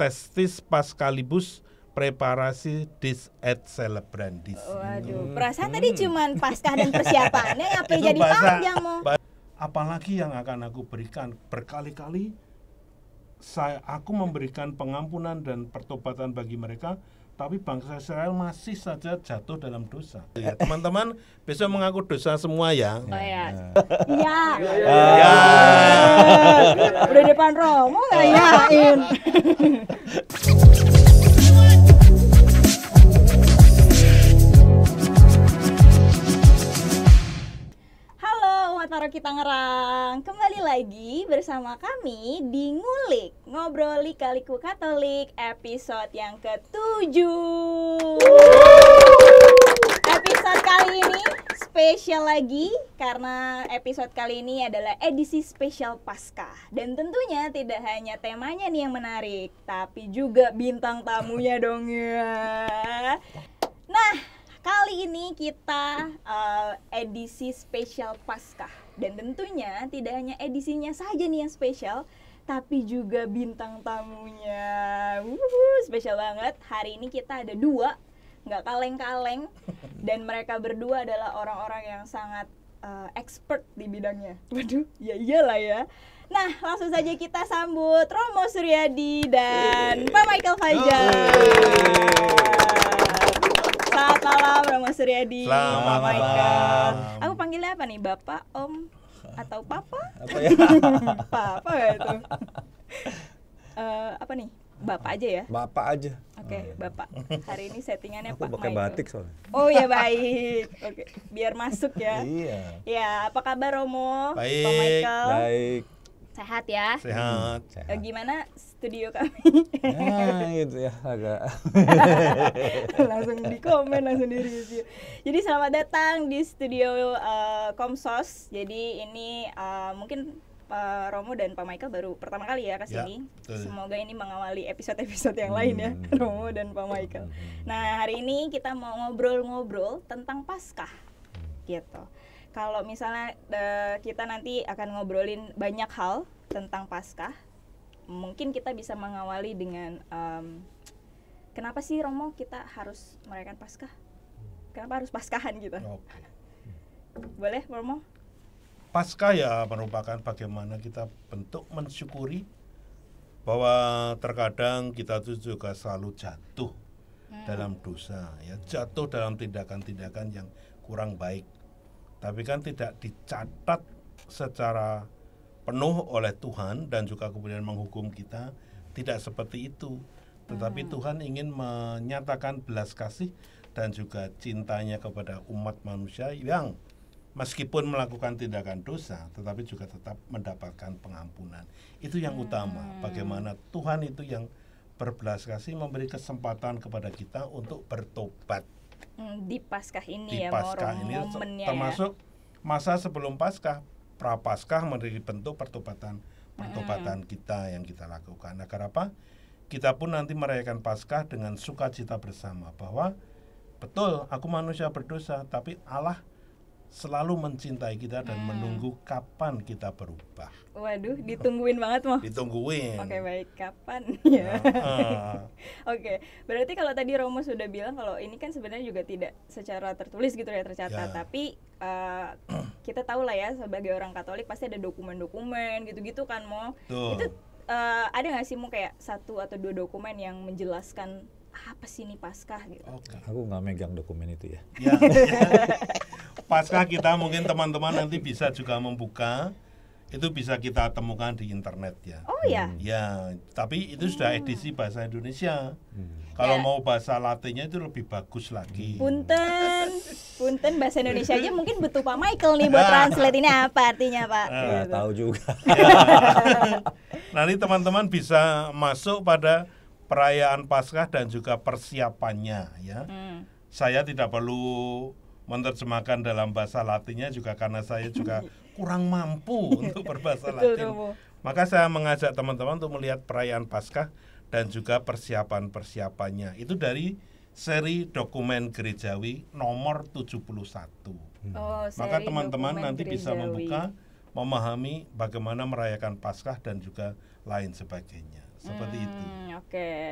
testis paskalibus preparasi dis et celebrandis. Waduh, hmm. perasaan hmm. tadi cuman pasca dan persiapannya apa jadi bahasa, panjang mau. Apalagi yang akan aku berikan berkali-kali saya aku memberikan pengampunan dan pertobatan bagi mereka tapi bangsa Israel masih saja jatuh dalam dosa. Iya, teman-teman besok mengaku dosa semua ya. Oh, iya. ya. Iya. Iya. Udah depan Romo nggak ya. kita ngerang Kembali lagi bersama kami di Ngulik Ngobroli Kaliku Katolik episode yang ketujuh Episode kali ini spesial lagi Karena episode kali ini adalah edisi spesial Paskah Dan tentunya tidak hanya temanya nih yang menarik Tapi juga bintang tamunya dong ya Nah, kali ini kita uh, edisi spesial Paskah. Dan tentunya tidak hanya edisinya saja nih yang spesial, tapi juga bintang tamunya. Wuhu, spesial banget. Hari ini kita ada dua, nggak kaleng-kaleng, dan mereka berdua adalah orang-orang yang sangat uh, expert di bidangnya. Waduh, ya iyalah ya. Nah, langsung saja kita sambut Romo Suryadi dan Pak Michael Fajar. Selamat malam Romo Suryadi. Selamat oh malam. Aku panggilnya apa nih? Bapak, Om atau Papa? Apa ya? papa ya itu. Uh, apa nih? Bapak aja ya? Bapak aja. Oke, okay, oh, iya. Bapak. Hari ini settingannya Aku Pak pakai batik soalnya. Oh ya baik. Oke, okay. biar masuk ya. iya. Ya, apa kabar Romo? Baik. Pak Michael. Baik. Sehat ya? Sehat. Sehat. Gimana studio kami. Nah, gitu ya agak. langsung di komen langsung di review. Jadi selamat datang di studio uh, Komsos. Jadi ini uh, mungkin Pak eh, Romo dan Pak Michael baru pertama kali ya ke ya, sini. Ya, Semoga ini mengawali episode-episode yang lain ya, hmm. Romo dan Pak Michael. Hmm. Nah, hari ini kita mau ngobrol-ngobrol tentang Paskah. Gitu. Kalau misalnya uh, kita nanti akan ngobrolin banyak hal tentang Paskah, mungkin kita bisa mengawali dengan um, kenapa sih Romo kita harus merayakan Paskah? Kenapa harus Paskahan gitu? Okay. Boleh Romo? Paskah ya merupakan bagaimana kita bentuk mensyukuri bahwa terkadang kita tuh juga selalu jatuh hmm. dalam dosa ya jatuh dalam tindakan-tindakan yang kurang baik tapi kan tidak dicatat secara penuh oleh Tuhan dan juga kemudian menghukum kita tidak seperti itu tetapi hmm. Tuhan ingin menyatakan belas kasih dan juga cintanya kepada umat manusia yang meskipun melakukan tindakan dosa tetapi juga tetap mendapatkan pengampunan. Itu yang hmm. utama, bagaimana Tuhan itu yang berbelas kasih memberi kesempatan kepada kita untuk bertobat. Hmm, di Paskah ini di ya, Paskah ini ya. termasuk ya. masa sebelum Paskah prapaskah menjadi bentuk pertobatan pertobatan kita yang kita lakukan agar apa kita pun nanti merayakan Paskah dengan sukacita bersama bahwa betul aku manusia berdosa tapi Allah selalu mencintai kita dan hmm. menunggu kapan kita berubah. Waduh, ditungguin banget mau. Ditungguin. Oke, okay, baik. Kapan ya? Oke, okay. berarti kalau tadi Romo sudah bilang kalau ini kan sebenarnya juga tidak secara tertulis gitu ya tercatat, ya. tapi uh, kita tahu lah ya sebagai orang Katolik pasti ada dokumen-dokumen gitu-gitu kan mau. Itu uh, ada nggak sih mau kayak satu atau dua dokumen yang menjelaskan apa sih ini pasca? gitu. Okay. Aku nggak megang dokumen itu ya. ya. Paskah kita mungkin teman-teman nanti bisa juga membuka itu bisa kita temukan di internet ya. Oh ya. Ya, tapi itu sudah hmm. edisi bahasa Indonesia. Hmm. Kalau ya. mau bahasa Latinnya itu lebih bagus lagi. Hmm. Punten, punten bahasa Indonesia aja mungkin butuh Pak Michael nih buat ah. translate ini apa artinya Pak? Nah, gitu. Tahu juga. ya. Nanti teman-teman bisa masuk pada perayaan Paskah dan juga persiapannya ya. Hmm. Saya tidak perlu menerjemahkan dalam bahasa Latinnya juga karena saya juga kurang mampu untuk berbahasa Latin. Betul, Maka saya mengajak teman-teman untuk melihat perayaan Paskah dan juga persiapan-persiapannya. Itu dari seri dokumen gerejawi nomor 71. Hmm. Oh, Maka teman-teman nanti gerejawi. bisa membuka memahami bagaimana merayakan Paskah dan juga lain sebagainya seperti hmm, itu. Oke. Okay.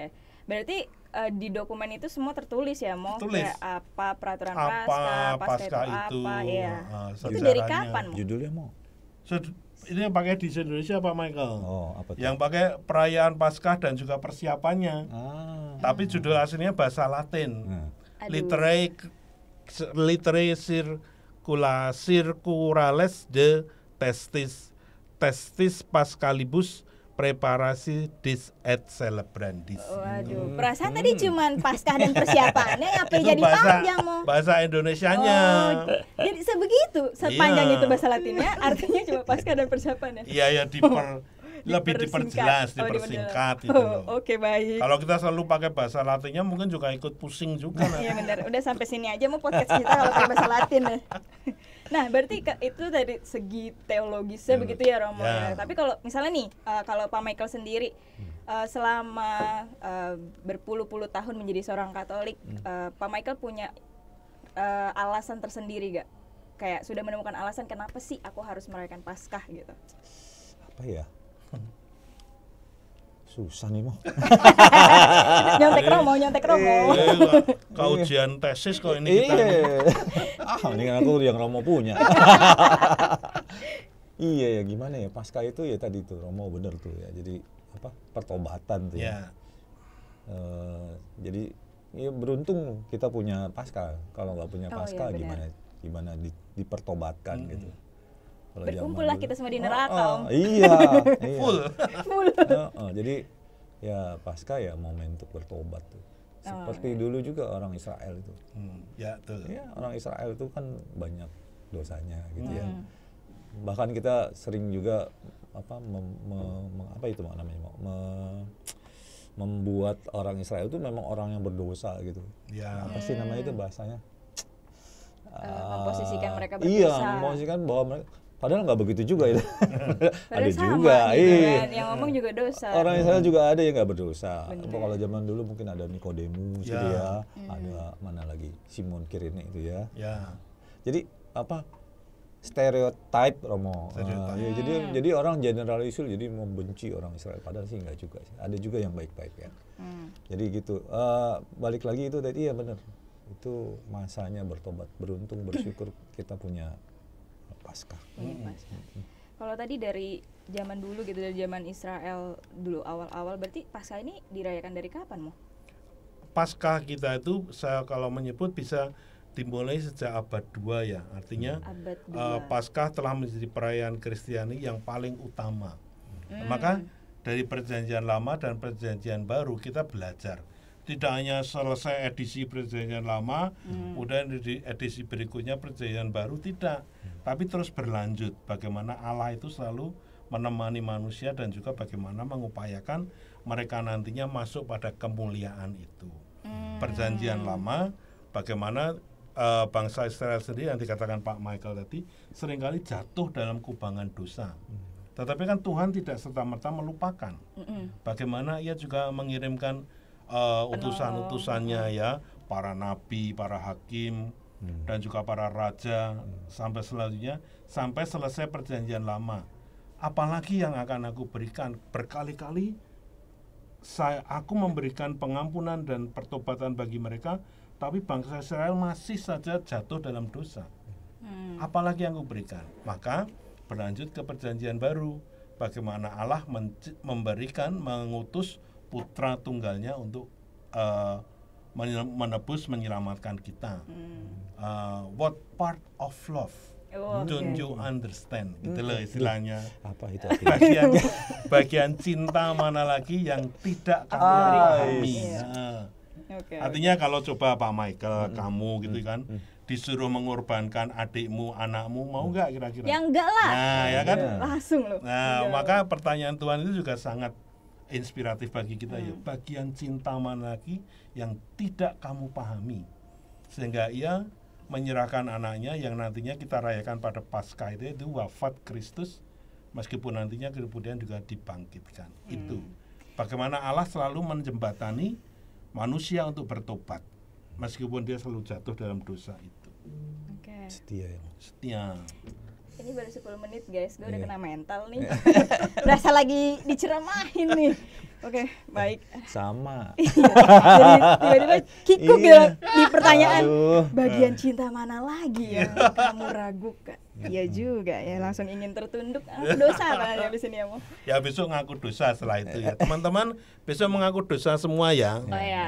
Berarti uh, di dokumen itu semua tertulis ya, mau tertulis. kayak apa peraturan apa, pasca, pasca, pasca itu, itu apa, ya. Uh, eh, itu dari kapan? Mo? Judulnya mau. Ini yang pakai di Indonesia apa Michael? Oh, apa Yang pakai perayaan Paskah dan juga persiapannya. Ah. Tapi judul aslinya bahasa Latin. Hmm. Literae literae circula circurales de testis testis pascalibus preparasi dis at celebrandis. Waduh, hmm. perasaan tadi hmm. cuma pasca dan persiapannya apa jadi bahasa, panjang mau. Bahasa Indonesianya. Oh, jadi sebegitu, sepanjang yeah. itu bahasa Latinnya artinya cuma pasca dan persiapannya. Iya, ya diper lebih diperjelas, oh, dipersingkat oh, gitu loh. Oke, baik. Kalau kita selalu pakai bahasa Latinnya mungkin juga ikut pusing juga Iya benar. Udah sampai sini aja mau podcast kita kalau pakai bahasa Latin. Ya. Nah, berarti itu dari segi teologisnya iya, begitu ya Romo ya. Iya. Tapi kalau misalnya nih eh, kalau Pak Michael sendiri hmm. eh, selama eh, berpuluh-puluh tahun menjadi seorang Katolik, hmm. Pak Michael punya alasan tersendiri gak? Kayak sudah menemukan alasan kenapa sih aku harus merayakan Paskah gitu? Apa ya? susah nih mau nyontek romo nyontek romo kau ujian tesis kok ini kita iya. ah mendingan aku yang romo punya iya ya gimana ya pasca itu ya tadi tuh romo bener tuh ya jadi apa pertobatan tuh ya iya. eh, jadi ya beruntung kita punya pasca kalau nggak punya oh, pasca iya, gimana gimana dipertobatkan hmm. gitu berkumpul lah kita semua di ah, neraka, oh, Iya, iya. Full. Full. Uh, uh, jadi ya pasca ya momen untuk bertobat tuh. Oh, Seperti oh. dulu juga orang Israel itu. Hmm, ya, betul. Ya, orang Israel itu kan banyak dosanya gitu ya. hmm. ya. Bahkan kita sering juga apa mem, me, apa itu namanya? Me, membuat orang Israel itu memang orang yang berdosa gitu. Ya. Nah, apa sih namanya itu hmm. bahasanya? Uh, memposisikan mereka ah, iya, berdosa. Iya, memposisikan bahwa mereka Padahal nggak begitu juga ya. ada sama, juga. Gitu iya. Kan? Yang ngomong juga dosa. Orang Israel juga ada yang nggak berdosa. Bener. Kalau zaman dulu mungkin ada Nikodemus gitu ya. ya. Hmm. Ada mana lagi? Simon Kirine itu ya. ya. Jadi apa? stereotype Romo. Ah, stereotype. Uh, ya, hmm. jadi jadi orang generalisul jadi membenci orang Israel padahal sih nggak juga sih. Ada juga yang baik-baik ya. Hmm. Jadi gitu. Uh, balik lagi itu tadi ya benar. Itu masanya bertobat, beruntung, bersyukur kita punya Pasca. Iya, hmm. Kalau tadi dari zaman dulu gitu dari zaman Israel dulu awal-awal berarti Pasca ini dirayakan dari kapan, mau? Pasca kita itu saya kalau menyebut bisa dimulai sejak abad 2 ya. Artinya hmm. eh, Pasca telah menjadi perayaan Kristiani yang paling utama. Hmm. Maka dari perjanjian lama dan perjanjian baru kita belajar tidak hanya selesai edisi perjanjian lama, hmm. kemudian di edisi berikutnya perjanjian baru tidak, hmm. tapi terus berlanjut. Bagaimana Allah itu selalu menemani manusia dan juga bagaimana mengupayakan mereka nantinya masuk pada kemuliaan itu. Hmm. Perjanjian lama, bagaimana uh, bangsa Israel sendiri yang dikatakan Pak Michael tadi seringkali jatuh dalam kubangan dosa. Hmm. Tetapi kan Tuhan tidak serta merta melupakan. Bagaimana ia juga mengirimkan uh, utusan-utusannya ya, para nabi, para hakim hmm. dan juga para raja hmm. sampai selanjutnya sampai selesai perjanjian lama. Apalagi yang akan aku berikan berkali-kali saya aku memberikan pengampunan dan pertobatan bagi mereka, tapi bangsa Israel masih saja jatuh dalam dosa. Hmm. Apalagi yang aku berikan. Maka berlanjut ke perjanjian baru bagaimana Allah memberikan mengutus putra tunggalnya untuk uh, menebus menyelamatkan kita. hmm. Uh, what part of love oh, don't you understand? Itulah hmm. istilahnya. Apa itu? Bagian bagian cinta mana lagi yang tidak kamu oh, Yes. Nah. Okay, Artinya kalau coba Pak Michael, -hmm. kamu gitu hmm. kan, -hmm. disuruh mengorbankan adikmu, anakmu, mau hmm. nggak kira-kira? Yang enggak lah. Nah, ya kan? Iya. Langsung loh. Nah, maka pertanyaan Tuhan itu juga sangat inspiratif bagi kita ya. hmm. ya bagian cinta mana lagi yang tidak kamu pahami sehingga ia menyerahkan anaknya yang nantinya kita rayakan pada pasca itu itu wafat Kristus meskipun nantinya kemudian juga dibangkitkan hmm. itu bagaimana Allah selalu menjembatani manusia untuk bertobat meskipun dia selalu jatuh dalam dosa itu okay. setia ya setia ini baru 10 menit guys gue udah iya. kena mental nih iya. berasa lagi diceramahin nih oke okay, baik sama iya. jadi tiba-tiba kikuk iya. ya di pertanyaan Aduh. bagian cinta mana lagi yang kamu ragukan Iya, iya juga ya, iya. langsung ingin tertunduk. Aku ah, dosa kan habis ini ya, ya mau. Ya besok ngaku dosa setelah itu ya. Teman-teman, besok mengaku dosa semua ya. Iya. Oh ya.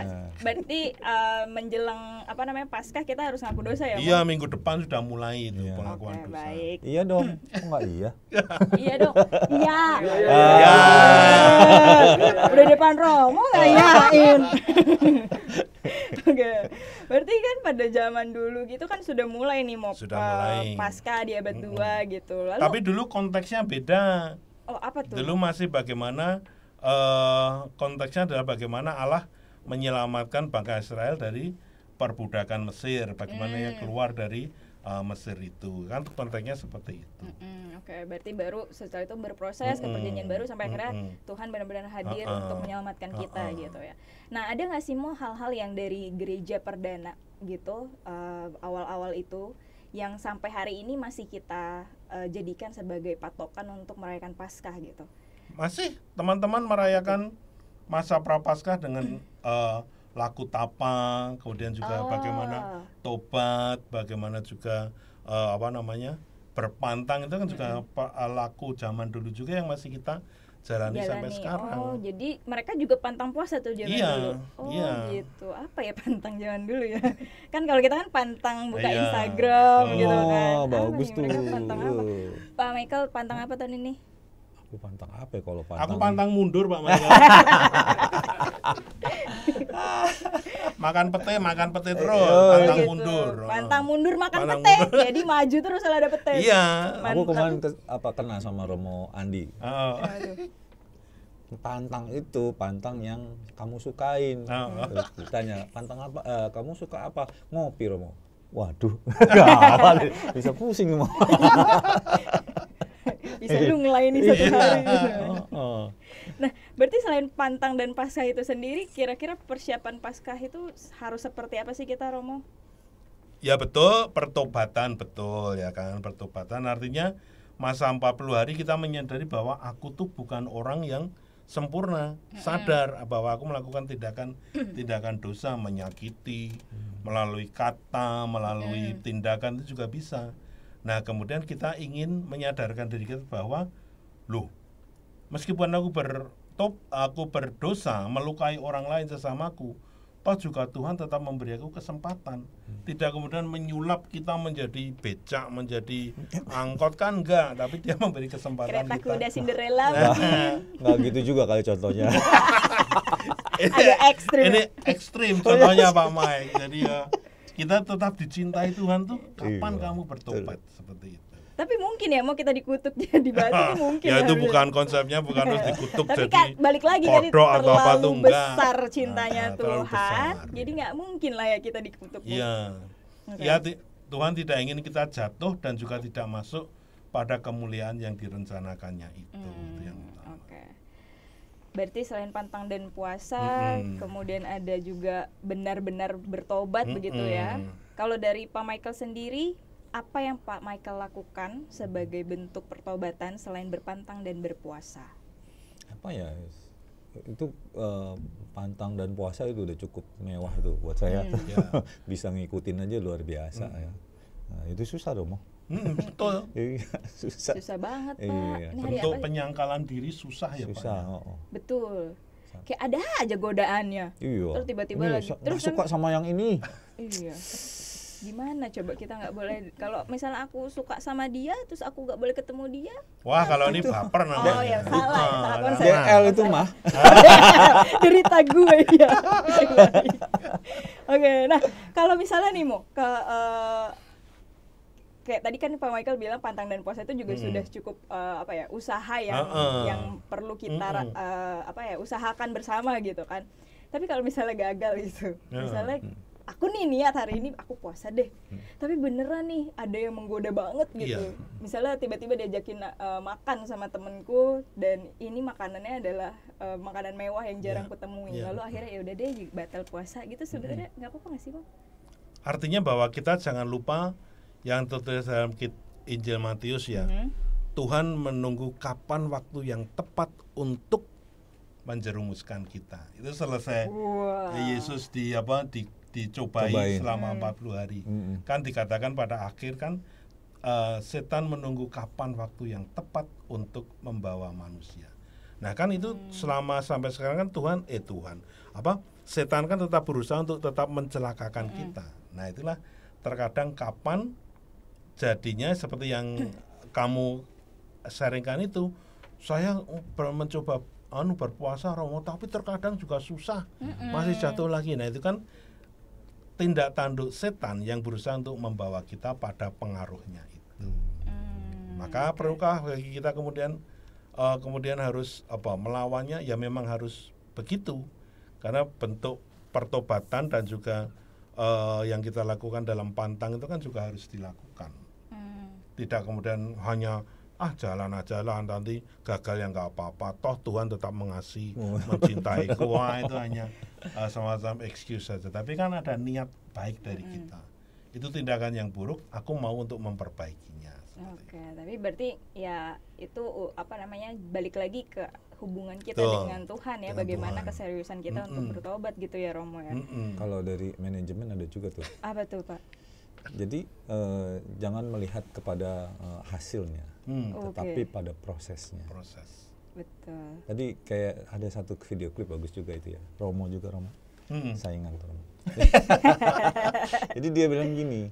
Berarti uh, menjelang apa namanya Paskah kita harus ngaku dosa ya, Iya, minggu depan sudah mulai itu ya. pengakuan okay, dosa. Baik. Iya dong. enggak oh, iya. iya dong. Iya. Iya. Udah depan Romo enggak Iya. Oke. Berarti kan pada zaman dulu gitu kan sudah mulai nih mau sudah mulai. pasca di abad mm -hmm. gitu. Lalu Tapi dulu konteksnya beda. Oh, apa tuh? Dulu masih bagaimana uh, konteksnya adalah bagaimana Allah menyelamatkan bangsa Israel dari perbudakan Mesir, bagaimana mm. ya keluar dari uh, Mesir itu kan konteksnya seperti itu. Mm -hmm. Oke, okay. berarti baru setelah itu berproses mm -hmm. ke perjanjian baru sampai mm -hmm. akhirnya Tuhan benar-benar hadir uh -uh. untuk menyelamatkan uh -uh. kita gitu ya. Nah, ada nggak sih mau hal-hal yang dari gereja perdana gitu eh, awal-awal uh, awal itu yang sampai hari ini masih kita uh, jadikan sebagai patokan untuk merayakan Paskah gitu? Masih teman-teman merayakan masa Prapaskah dengan mm. uh, laku tapa, kemudian juga oh. bagaimana tobat, bagaimana juga uh, apa namanya berpantang itu kan juga hmm. laku zaman dulu juga yang masih kita jalani, jalani. sampai sekarang. Oh, jadi mereka juga pantang puasa ya tuh zaman iya, dulu. Oh, iya. gitu. Apa ya pantang zaman dulu ya? kan kalau kita kan pantang buka iya. Instagram oh, gitu kan. Oh, bagus tuh. pantang apa? Pak Michael pantang apa tahun ini? Aku pantang apa ya kalau pantang? Aku pantang mundur Pak Mas. makan pete, makan pete terus, iya, pantang iya. gitu. mundur. Oh. Pantang mundur makan pantang pete. Mundur. Jadi maju terus kalau ada pete. Iya. Man, aku kemarin ke, apa kena sama Romo Andi. Oh. pantang itu pantang yang kamu sukain. Oh. Terus ditanya, "Pantang apa? Uh, kamu suka apa?" Ngopi, Romo. Waduh, ya, bisa pusing romo. bisa lu iya. ngelaini satu hari iya. gitu. Oh, oh. Nah, berarti selain pantang dan pasca itu sendiri, kira-kira persiapan pasca itu harus seperti apa sih kita, Romo? Ya betul, pertobatan betul ya kan, pertobatan artinya masa 40 hari kita menyadari bahwa aku tuh bukan orang yang sempurna sadar bahwa aku melakukan tindakan tindakan dosa menyakiti mm. melalui kata melalui mm. tindakan itu juga bisa Nah, kemudian kita ingin menyadarkan diri kita bahwa loh, meskipun aku bertop, aku berdosa melukai orang lain sesamaku, toh juga Tuhan tetap memberi aku kesempatan. Hmm. Tidak kemudian menyulap kita menjadi becak, menjadi angkot kan enggak, tapi dia memberi kesempatan Kereta aku kuda Cinderella. Nah, enggak gitu juga kali contohnya. ini, ekstrim. Ini ekstrim contohnya Pak Mike. Jadi ya kita tetap dicintai Tuhan tuh kapan iya. kamu bertobat seperti itu tapi mungkin ya mau kita dikutuk jadi batu mungkin ya itu harus. bukan konsepnya bukan harus dikutuk tapi jadi balik lagi jadi terlalu apa tuh, besar nah, cintanya nah, Tuhan besar. jadi nggak mungkin lah ya kita dikutuk ya okay. ya Tuhan tidak ingin kita jatuh dan juga tidak masuk pada kemuliaan yang direncanakannya itu, hmm. yang berarti selain pantang dan puasa mm-hmm. kemudian ada juga benar-benar bertobat mm-hmm. begitu ya kalau dari Pak Michael sendiri apa yang Pak Michael lakukan sebagai bentuk pertobatan selain berpantang dan berpuasa apa ya itu uh, pantang dan puasa itu udah cukup mewah tuh buat saya mm. bisa ngikutin aja luar biasa ya. mm. ya nah, itu susah dong Hmm, betul. Iya, susah. Susah banget, iya, Pak. Iya. Ini Untuk ya? penyangkalan diri susah ya, susah, Pak. Ya? Oh, oh. Betul. Kayak ada aja godaannya. Iya. Terus tiba-tiba iya, lagi terus suka sama yang ini. iya. Gimana coba kita nggak boleh kalau misalnya aku suka sama dia terus aku nggak boleh ketemu dia? Wah, kalau ini baper namanya. Oh ya, salah, oh, salah konsep. DL itu mah. cerita gue ya. Oke, nah kalau misalnya nih mau ke uh, kayak tadi kan Pak Michael bilang pantang dan puasa itu juga mm. sudah cukup uh, apa ya usaha yang uh -uh. yang perlu kita uh -uh. Uh, apa ya usahakan bersama gitu kan tapi kalau misalnya gagal gitu uh misalnya mm. aku nih niat hari ini aku puasa deh hmm. tapi beneran nih ada yang menggoda banget gitu yeah. misalnya tiba-tiba diajakin uh, makan sama temenku dan ini makanannya adalah uh, makanan mewah yang jarang yeah. kutemui yeah. lalu akhirnya ya udah deh batal puasa gitu sebenarnya nggak hmm. apa-apa nggak sih bang artinya bahwa kita jangan lupa yang tertulis dalam Injil Matius ya. Mm -hmm. Tuhan menunggu kapan waktu yang tepat untuk menjerumuskan kita. Itu selesai wow. Yesus di apa di, dicobai Cobain. selama mm-hmm. empat 40 hari. Mm -hmm. Kan dikatakan pada akhir kan uh, setan menunggu kapan waktu yang tepat untuk membawa manusia. Nah, kan itu hmm. selama sampai sekarang kan Tuhan eh Tuhan apa setan kan tetap berusaha untuk tetap mencelakakan hmm. kita. Nah, itulah terkadang kapan jadinya seperti yang kamu sharingkan itu saya mencoba anu berpuasa romo tapi terkadang juga susah mm-hmm. masih jatuh lagi nah itu kan tindak tanduk setan yang berusaha untuk membawa kita pada pengaruhnya itu mm-hmm. maka perlukah bagi kita kemudian uh, kemudian harus apa melawannya ya memang harus begitu karena bentuk pertobatan dan juga uh, yang kita lakukan dalam pantang itu kan juga harus dilakukan tidak kemudian hanya ah jalan aja lah nanti gagal yang nggak apa-apa toh Tuhan tetap mengasihi oh. mencintai wah itu hanya uh, semacam excuse saja tapi kan ada niat baik dari hmm. kita itu tindakan yang buruk aku mau untuk memperbaikinya Oke, okay, tapi berarti ya itu apa namanya balik lagi ke hubungan kita Tuh, dengan Tuhan ya, dengan bagaimana Tuhan. keseriusan kita mm -mm. untuk bertobat gitu ya Romo ya. Mm -mm. Kalau dari manajemen ada juga tuh. Apa tuh Pak? Jadi uh, jangan melihat kepada uh, hasilnya, hmm. tetapi okay. pada prosesnya. Proses. Betul. Tadi kayak ada satu video klip bagus juga itu ya. Romo juga Romo. Hmm. Saingan Romo. Jadi dia bilang gini,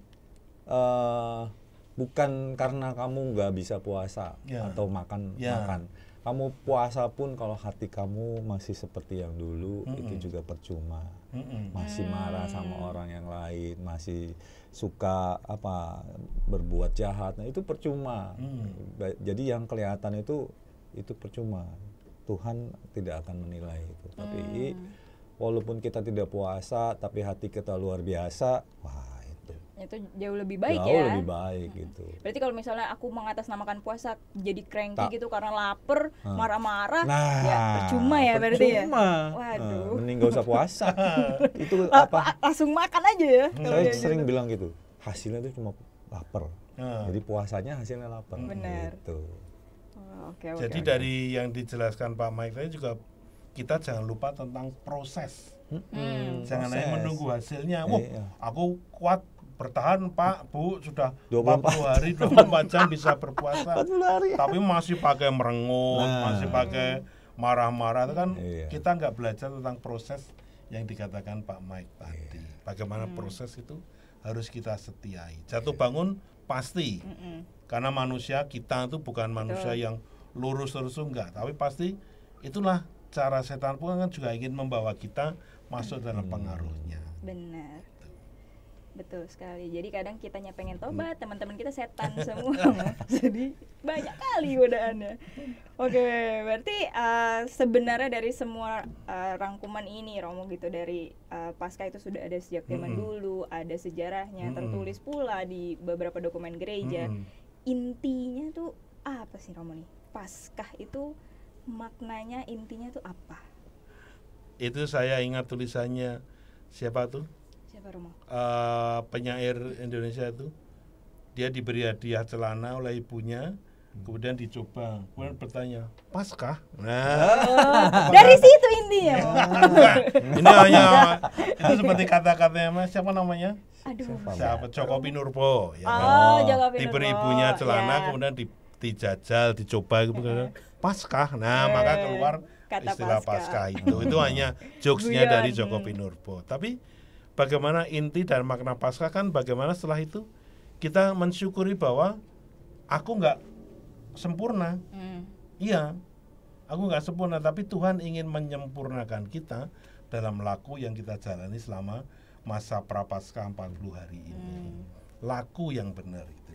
uh, bukan karena kamu nggak bisa puasa yeah. atau makan yeah. makan. Kamu puasa pun kalau hati kamu masih seperti yang dulu mm -hmm. itu juga percuma. Mm-mm. masih hmm. marah sama orang yang lain, masih suka apa berbuat jahat. Nah, itu percuma. Mm. Jadi yang kelihatan itu itu percuma. Tuhan tidak akan menilai itu. Tapi mm. walaupun kita tidak puasa tapi hati kita luar biasa, wah itu jauh lebih baik jauh ya. Jauh lebih baik gitu. Hmm. Berarti kalau misalnya aku mengatasnamakan puasa jadi cranky tak. gitu karena lapar, hmm. marah-marah, ya nah, ya, ya percuma ya percuma. berarti ya. Waduh. Hmm, mending gak usah puasa. itu apa? Langsung makan aja ya. Hmm. Saya sering gitu. bilang gitu. Hasilnya itu cuma lapar. Hmm. Jadi puasanya hasilnya lapar. Benar. Gitu. okay, oh, okay, jadi okay. dari yang dijelaskan Pak Mike tadi juga kita jangan lupa tentang proses. Hmm. Jangan hanya menunggu hasilnya. Eh, Wah, iya. aku kuat bertahan Pak Bu sudah 24 hari 24 jam bisa berpuasa tapi masih pakai merengut nah. masih pakai marah-marah itu kan iya. kita nggak belajar tentang proses yang dikatakan Pak Mike tadi iya. bagaimana hmm. proses itu harus kita setiai jatuh iya. bangun pasti mm -mm. karena manusia kita itu bukan manusia yang lurus terus enggak tapi pasti itulah cara setan pun kan juga ingin membawa kita masuk dalam hmm. pengaruhnya benar betul sekali jadi kadang kitanya pengen tobat hmm. teman-teman kita setan semua jadi banyak kali godaannya oke okay, berarti uh, sebenarnya dari semua uh, rangkuman ini Romo gitu dari uh, pasca itu sudah ada sejak zaman hmm. dulu ada sejarahnya hmm. tertulis pula di beberapa dokumen gereja hmm. intinya tuh apa sih Romo nih paskah itu maknanya intinya tuh apa itu saya ingat tulisannya siapa tuh Siapa Romo? Uh, eh, penyair Indonesia itu dia diberi hadiah celana oleh ibunya hmm. kemudian dicoba kemudian bertanya paskah nah dari situ ini intinya ini hanya itu seperti kata-katanya mas siapa namanya Aduh. siapa Joko Pinurbo ya oh, kan? Joko diberi ibunya celana yeah. kemudian di, dijajal dicoba gitu kemudian ya. paskah nah hey, maka eh, keluar Kata istilah paskah. itu itu hanya jokesnya dari Joko Pinurbo tapi bagaimana inti dan makna pasca kan bagaimana setelah itu kita mensyukuri bahwa aku nggak sempurna. Hmm. Iya, aku nggak sempurna tapi Tuhan ingin menyempurnakan kita dalam laku yang kita jalani selama masa prapaskah 40 hari ini. Hmm. Laku yang benar itu.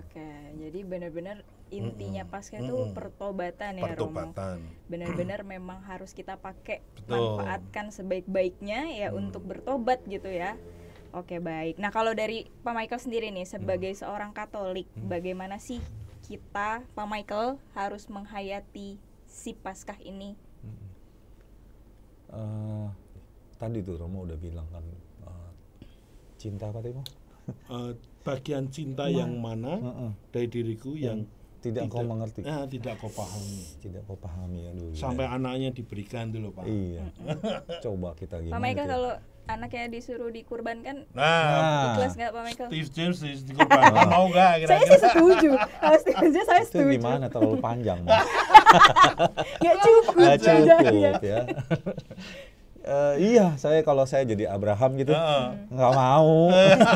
Oke, jadi benar-benar intinya pasca itu mm -mm. pertobatan ya pertobatan. Romo. Benar-benar memang harus kita pakai Betul. manfaatkan sebaik-baiknya ya mm. untuk bertobat gitu ya. Oke, baik. Nah, kalau dari Pak Michael sendiri nih sebagai mm. seorang Katolik, mm. bagaimana sih kita Pak Michael harus menghayati si Paskah ini? Mm. Uh, tadi tuh Romo udah bilang kan eh, cinta apa tadi, Pak? Eh, bagian cinta yang mana uh -uh. dari diriku yang mm tidak, tidak kau mengerti. Ya, tidak kau pahami. Tidak kau pahami ya dulu. Sampai ya. anaknya diberikan dulu Pak. Iya. Coba kita gimana. Pak Michael kalau anaknya disuruh dikurbankan nah, ikhlas nggak Pak Michael? Steve James dikurbankan ah. mau nggak kira Saya sih setuju. Kalau Steve James saya setuju. Itu gimana terlalu panjang. nggak cukup. Nggak cukup ya. Uh, iya, saya kalau saya jadi Abraham gitu uh. nggak mau,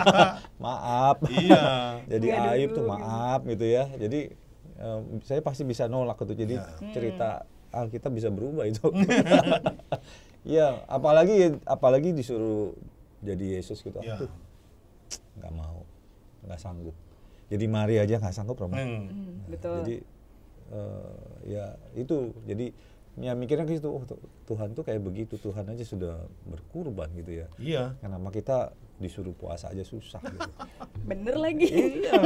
maaf. Iya. jadi Aib tuh maaf gitu ya. Jadi um, saya pasti bisa nolak itu. Jadi yeah. cerita hmm. Alkitab bisa berubah itu. ya, apalagi apalagi disuruh jadi Yesus gitu. Yeah. Aku nggak mau, nggak sanggup. Jadi mari aja nggak sanggup Romo. Hmm. Nah, Jadi uh, ya itu jadi ya mikirnya gitu oh, Tuhan tuh kayak begitu Tuhan aja sudah berkurban gitu ya. Iya. Yeah. kita disuruh puasa aja susah gitu. Bener lagi. Iya,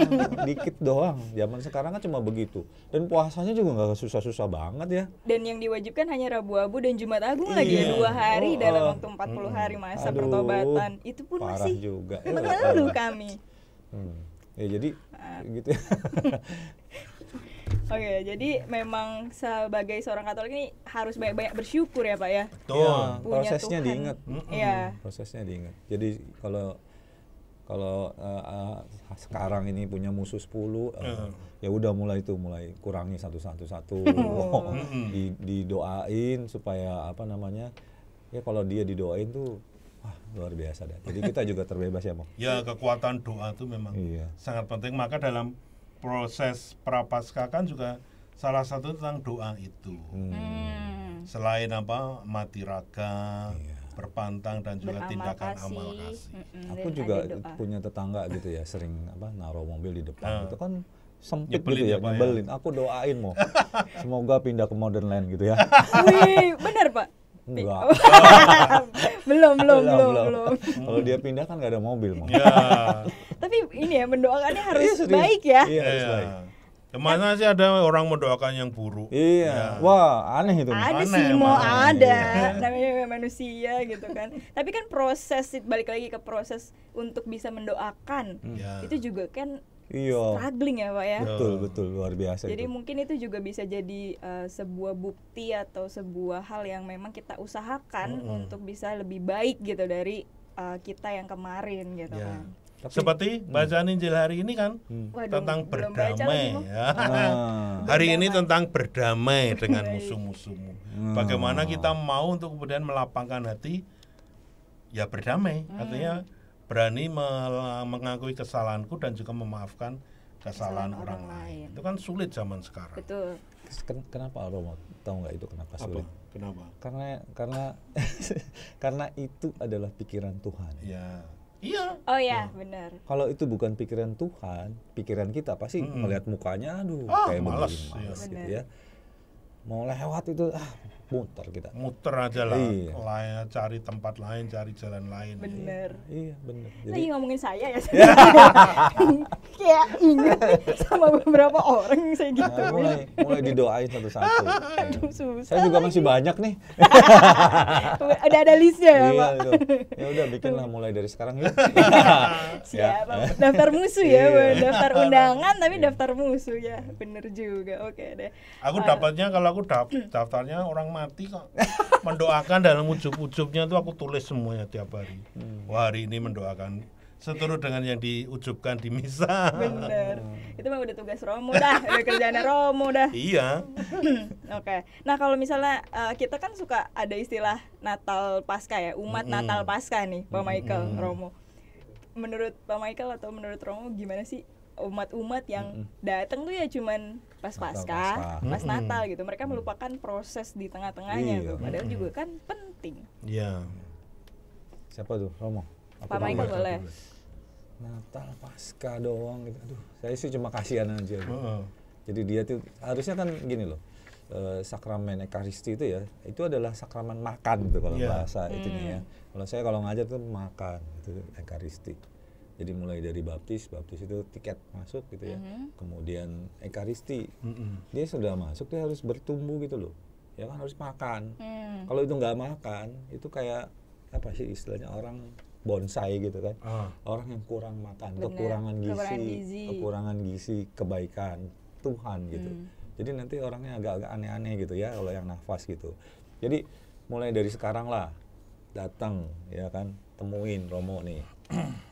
dikit doang. Zaman sekarang kan cuma begitu. Dan puasanya juga nggak susah-susah banget ya. Dan yang diwajibkan hanya Rabu Abu dan Jumat Agung ya, iya. lagi dua hari oh, dalam oh. waktu 40 mm, hari masa aduh, pertobatan. Itu pun parah masih juga. mengeluh iya, kami. Hmm. Ya jadi uh. gitu. Ya. Oke, okay, jadi memang sebagai seorang Katolik ini harus banyak-banyak bersyukur ya, Pak ya. Betul. Ya, prosesnya Tuhan. diingat. Mm -mm. yeah. Prosesnya diingat. Jadi kalau kalau uh, uh, sekarang ini punya musuh 10 uh, eh, mm. ya udah mulai itu mulai kurangi satu-satu satu, satu, satu. di didoain supaya apa namanya ya kalau dia didoain tuh wah luar biasa deh. jadi kita juga terbebas ya bang. ya kekuatan doa itu memang iya. sangat penting maka dalam proses prapaskah kan juga salah satu tentang doa itu. Hmm. hmm. Selain apa mati raga, iya. berpantang dan juga Beramal tindakan kasih. amal kasih. Mm -mm, Aku juga punya tetangga gitu ya, sering apa naruh mobil di depan nah. itu kan sempit gitu nyebelin gitu ya, ya, ya nyebelin. Aku doain mau semoga pindah ke modern land gitu ya. Wih, benar Pak. Enggak. Oh. belum, belum, belum, belum. Kalau dia pindah kan gak ada mobil, Iya. Tapi ini ya mendoakannya harus iya, baik ya. Iya, harus iya. baik. Kemana ya, sih ada orang mendoakan yang buruk? Iya. Ya. Wah, aneh itu. Ada aneh sih mau ada. Iya. Namanya manusia gitu kan. Tapi kan proses balik lagi ke proses untuk bisa mendoakan. Hmm. Iya. Itu juga kan iya. struggling ya pak ya betul iya. betul luar biasa jadi itu. mungkin itu juga bisa jadi uh, sebuah bukti atau sebuah hal yang memang kita usahakan mm -hmm. untuk bisa lebih baik gitu dari uh, kita yang kemarin gitu yeah. kan tapi, Seperti hmm. bacaan Injil hari ini kan hmm. Waduh, tentang berdamai ya. Ah. hari ini tentang berdamai dengan iya, iya. musuh-musuhmu. Ah. Bagaimana kita mau untuk kemudian melapangkan hati ya berdamai. Hmm. Artinya berani mengakui kesalahanku dan juga memaafkan kesalahan, orang, orang lain. lain. Itu kan sulit zaman sekarang. Betul. Kenapa Romo? Tahu nggak itu kenapa sulit? Kenapa? Karena karena karena itu adalah pikiran Tuhan. Iya. Iya. Oh ya, ya. benar. Kalau itu bukan pikiran Tuhan, pikiran kita pasti mm -hmm. melihat mukanya aduh ah, kayak malas, iya. malas ya. gitu ya. Mau lewat itu ah muter kita muter aja lah iya. cari tempat lain cari jalan lain bener iya, bener Jadi, lagi ngomongin saya ya saya kayak inget sama beberapa orang saya nah, gitu nah, mulai mulai didoain satu-satu aduh susah saya juga masih banyak nih udah ada listnya ya iya, pak ya udah bikinlah mulai dari sekarang ya siap daftar musuh ya iya. daftar undangan tapi iya. daftar musuh ya bener juga oke deh aku dapatnya kalau aku daftarnya orang mati kok mendoakan dalam ujub-ujubnya itu aku tulis semuanya tiap hari hmm. Wah, hari ini mendoakan seturut dengan yang diujubkan di misa. Bener. Itu mah udah tugas Romo dah, udah kerjaan Romo dah. Iya. Oke. Okay. Nah, kalau misalnya uh, kita kan suka ada istilah Natal Pasca ya, umat -hmm. Natal Pasca nih, Pak Michael, -hmm. Romo. Menurut Pak Michael atau menurut Romo gimana sih umat-umat yang datang tuh ya cuman kan, pas pasca, pas Natal gitu. Mereka melupakan proses di tengah-tengahnya iya. tuh. Padahal juga kan penting. Iya. Siapa tuh? Romo. Pak Michael boleh. Natal pasca doang gitu. Aduh, saya sih cuma kasihan aja. Gitu. Uh Jadi dia tuh harusnya kan gini loh. Uh, sakramen ekaristi itu ya itu adalah sakramen makan gitu kalau yeah. bahasa itu hmm. itunya ya kalau saya kalau ngajar tuh makan itu ekaristi jadi mulai dari baptis, baptis itu tiket masuk gitu ya. Mm-hmm. Kemudian ekaristi, mm-hmm. dia sudah masuk dia harus bertumbuh gitu loh. Ya kan harus makan. Mm. Kalau itu nggak makan, itu kayak apa sih istilahnya orang bonsai gitu kan. uh. Orang yang kurang makan, Bener. kekurangan gizi, kekurangan gizi, kebaikan Tuhan gitu. Mm. Jadi nanti orangnya agak-agak aneh-aneh gitu ya kalau yang nafas gitu. Jadi mulai dari sekarang lah datang ya kan temuin Romo nih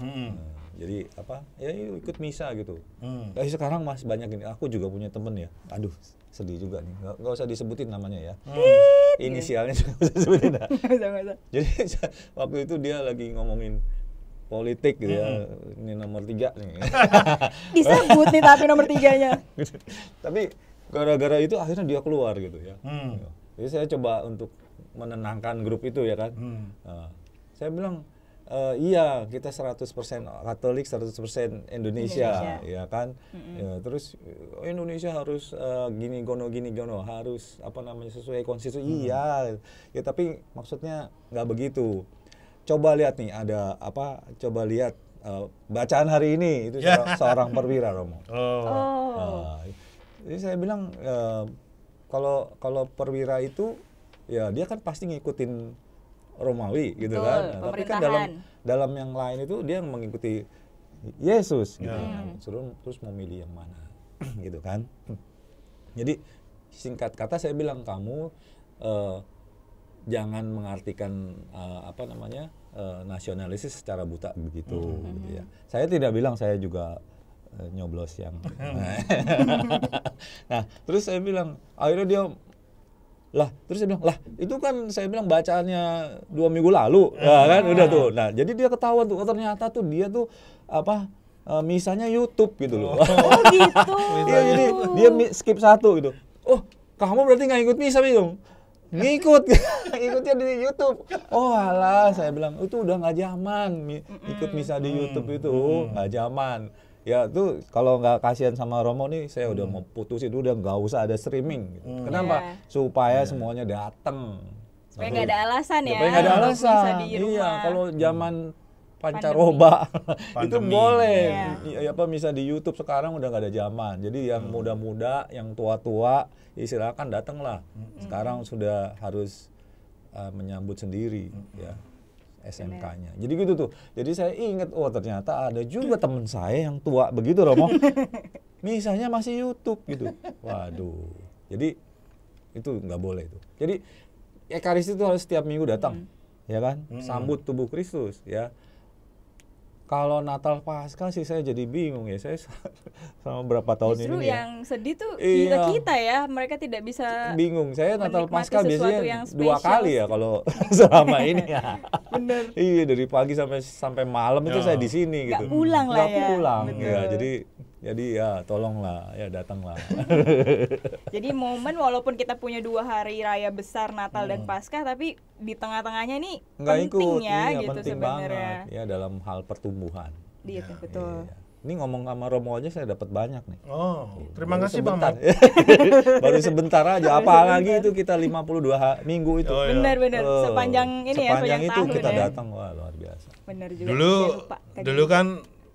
hmm. jadi apa ya ikut misa gitu hmm. tapi sekarang masih banyak ini aku juga punya temen ya aduh sedih juga nih nggak, nggak usah disebutin namanya ya hmm. inisialnya nggak usah sebutin nah. jadi waktu itu dia lagi ngomongin politik gitu ya hmm. ini nomor tiga nih disebut nih tapi nomor tiganya tapi gara-gara itu akhirnya dia keluar gitu ya hmm. jadi saya coba untuk menenangkan grup itu ya kan hmm. nah, saya bilang uh, iya kita 100% Katolik 100% Indonesia, Indonesia ya kan mm -hmm. ya, terus oh, Indonesia harus uh, gini gono gini gono harus apa namanya sesuai konstitusi mm. iya ya tapi maksudnya nggak begitu coba lihat nih ada apa coba lihat uh, bacaan hari ini itu yeah. seorang, seorang perwira Romo oh. Uh, jadi saya bilang kalau uh, kalau perwira itu ya dia kan pasti ngikutin Romawi gitu Betul, kan. Nah, tapi kan dalam dalam yang lain itu dia mengikuti Yesus gitu. Yeah. Kan. Suruh, terus memilih yang mana gitu kan. Jadi singkat kata saya bilang kamu uh, jangan mengartikan uh, apa namanya uh, nasionalis secara buta begitu mm -hmm. Gitu ya. Saya tidak bilang saya juga nyoblos yang hmm. nah terus saya bilang akhirnya dia lah terus saya bilang lah itu kan saya bilang bacaannya dua minggu lalu nah, kan udah tuh nah jadi dia ketahuan tuh oh, ternyata tuh dia tuh apa eh, misalnya YouTube gitu loh oh, oh gitu iya jadi dia skip satu gitu oh kamu berarti nggak ikut misa dong ngikut ikutnya di YouTube oh alah saya bilang itu udah nggak zaman ikut misa di hmm, YouTube itu hmm. oh, nggak zaman ya tuh kalau nggak kasihan sama Romo nih saya hmm. udah mau putusin udah nggak usah ada streaming gitu. hmm. kenapa yeah. supaya yeah. semuanya datang supaya nggak ada alasan ya, ya supaya nggak ada alasan iya kalau hmm. zaman pancaroba itu boleh yeah. ya, iya, apa bisa di YouTube sekarang udah nggak ada zaman jadi yang hmm. muda-muda yang tua-tua ya silakan datanglah hmm. sekarang sudah harus uh, menyambut sendiri hmm. ya SMK-nya. Jadi gitu tuh. Jadi saya ingat, oh ternyata ada juga teman saya yang tua begitu Romo. Misalnya masih YouTube gitu. Waduh. Jadi itu nggak boleh itu. Jadi Ekaristi itu harus setiap minggu datang, hmm. ya kan? Hmm. Sambut tubuh Kristus, ya. Kalau Natal Pasca sih saya jadi bingung ya. Saya sama berapa tahun Justru ini ya? yang ya. sedih tuh iya. kita kita ya, mereka tidak bisa bingung. Saya Natal Pasca biasanya dua kali ya kalau selama ini ya. benar iya, dari pagi sampai sampai malam itu iya. saya di sini gitu. Gak pulang lah Gak ya. pulang. Betul. Ya, jadi jadi ya tolonglah ya datanglah. Jadi momen walaupun kita punya dua hari raya besar Natal hmm. dan Paskah tapi di tengah-tengahnya ini Nggak penting ikut, ya, iya, gitu penting sebenarnya. Banget, ya dalam hal pertumbuhan. Iya ya, betul. Iya. Ini ngomong sama Romo aja saya dapat banyak nih. Oh, terima kasih sebentar. Bang. Baru sebentar aja apa lagi itu kita 52 minggu itu. Oh, iya. Benar benar oh, sepanjang ini ya, sepanjang ya sepanjang itu tahun kita ya. datang wah luar biasa. Benar juga. Dulu lupa, dulu kan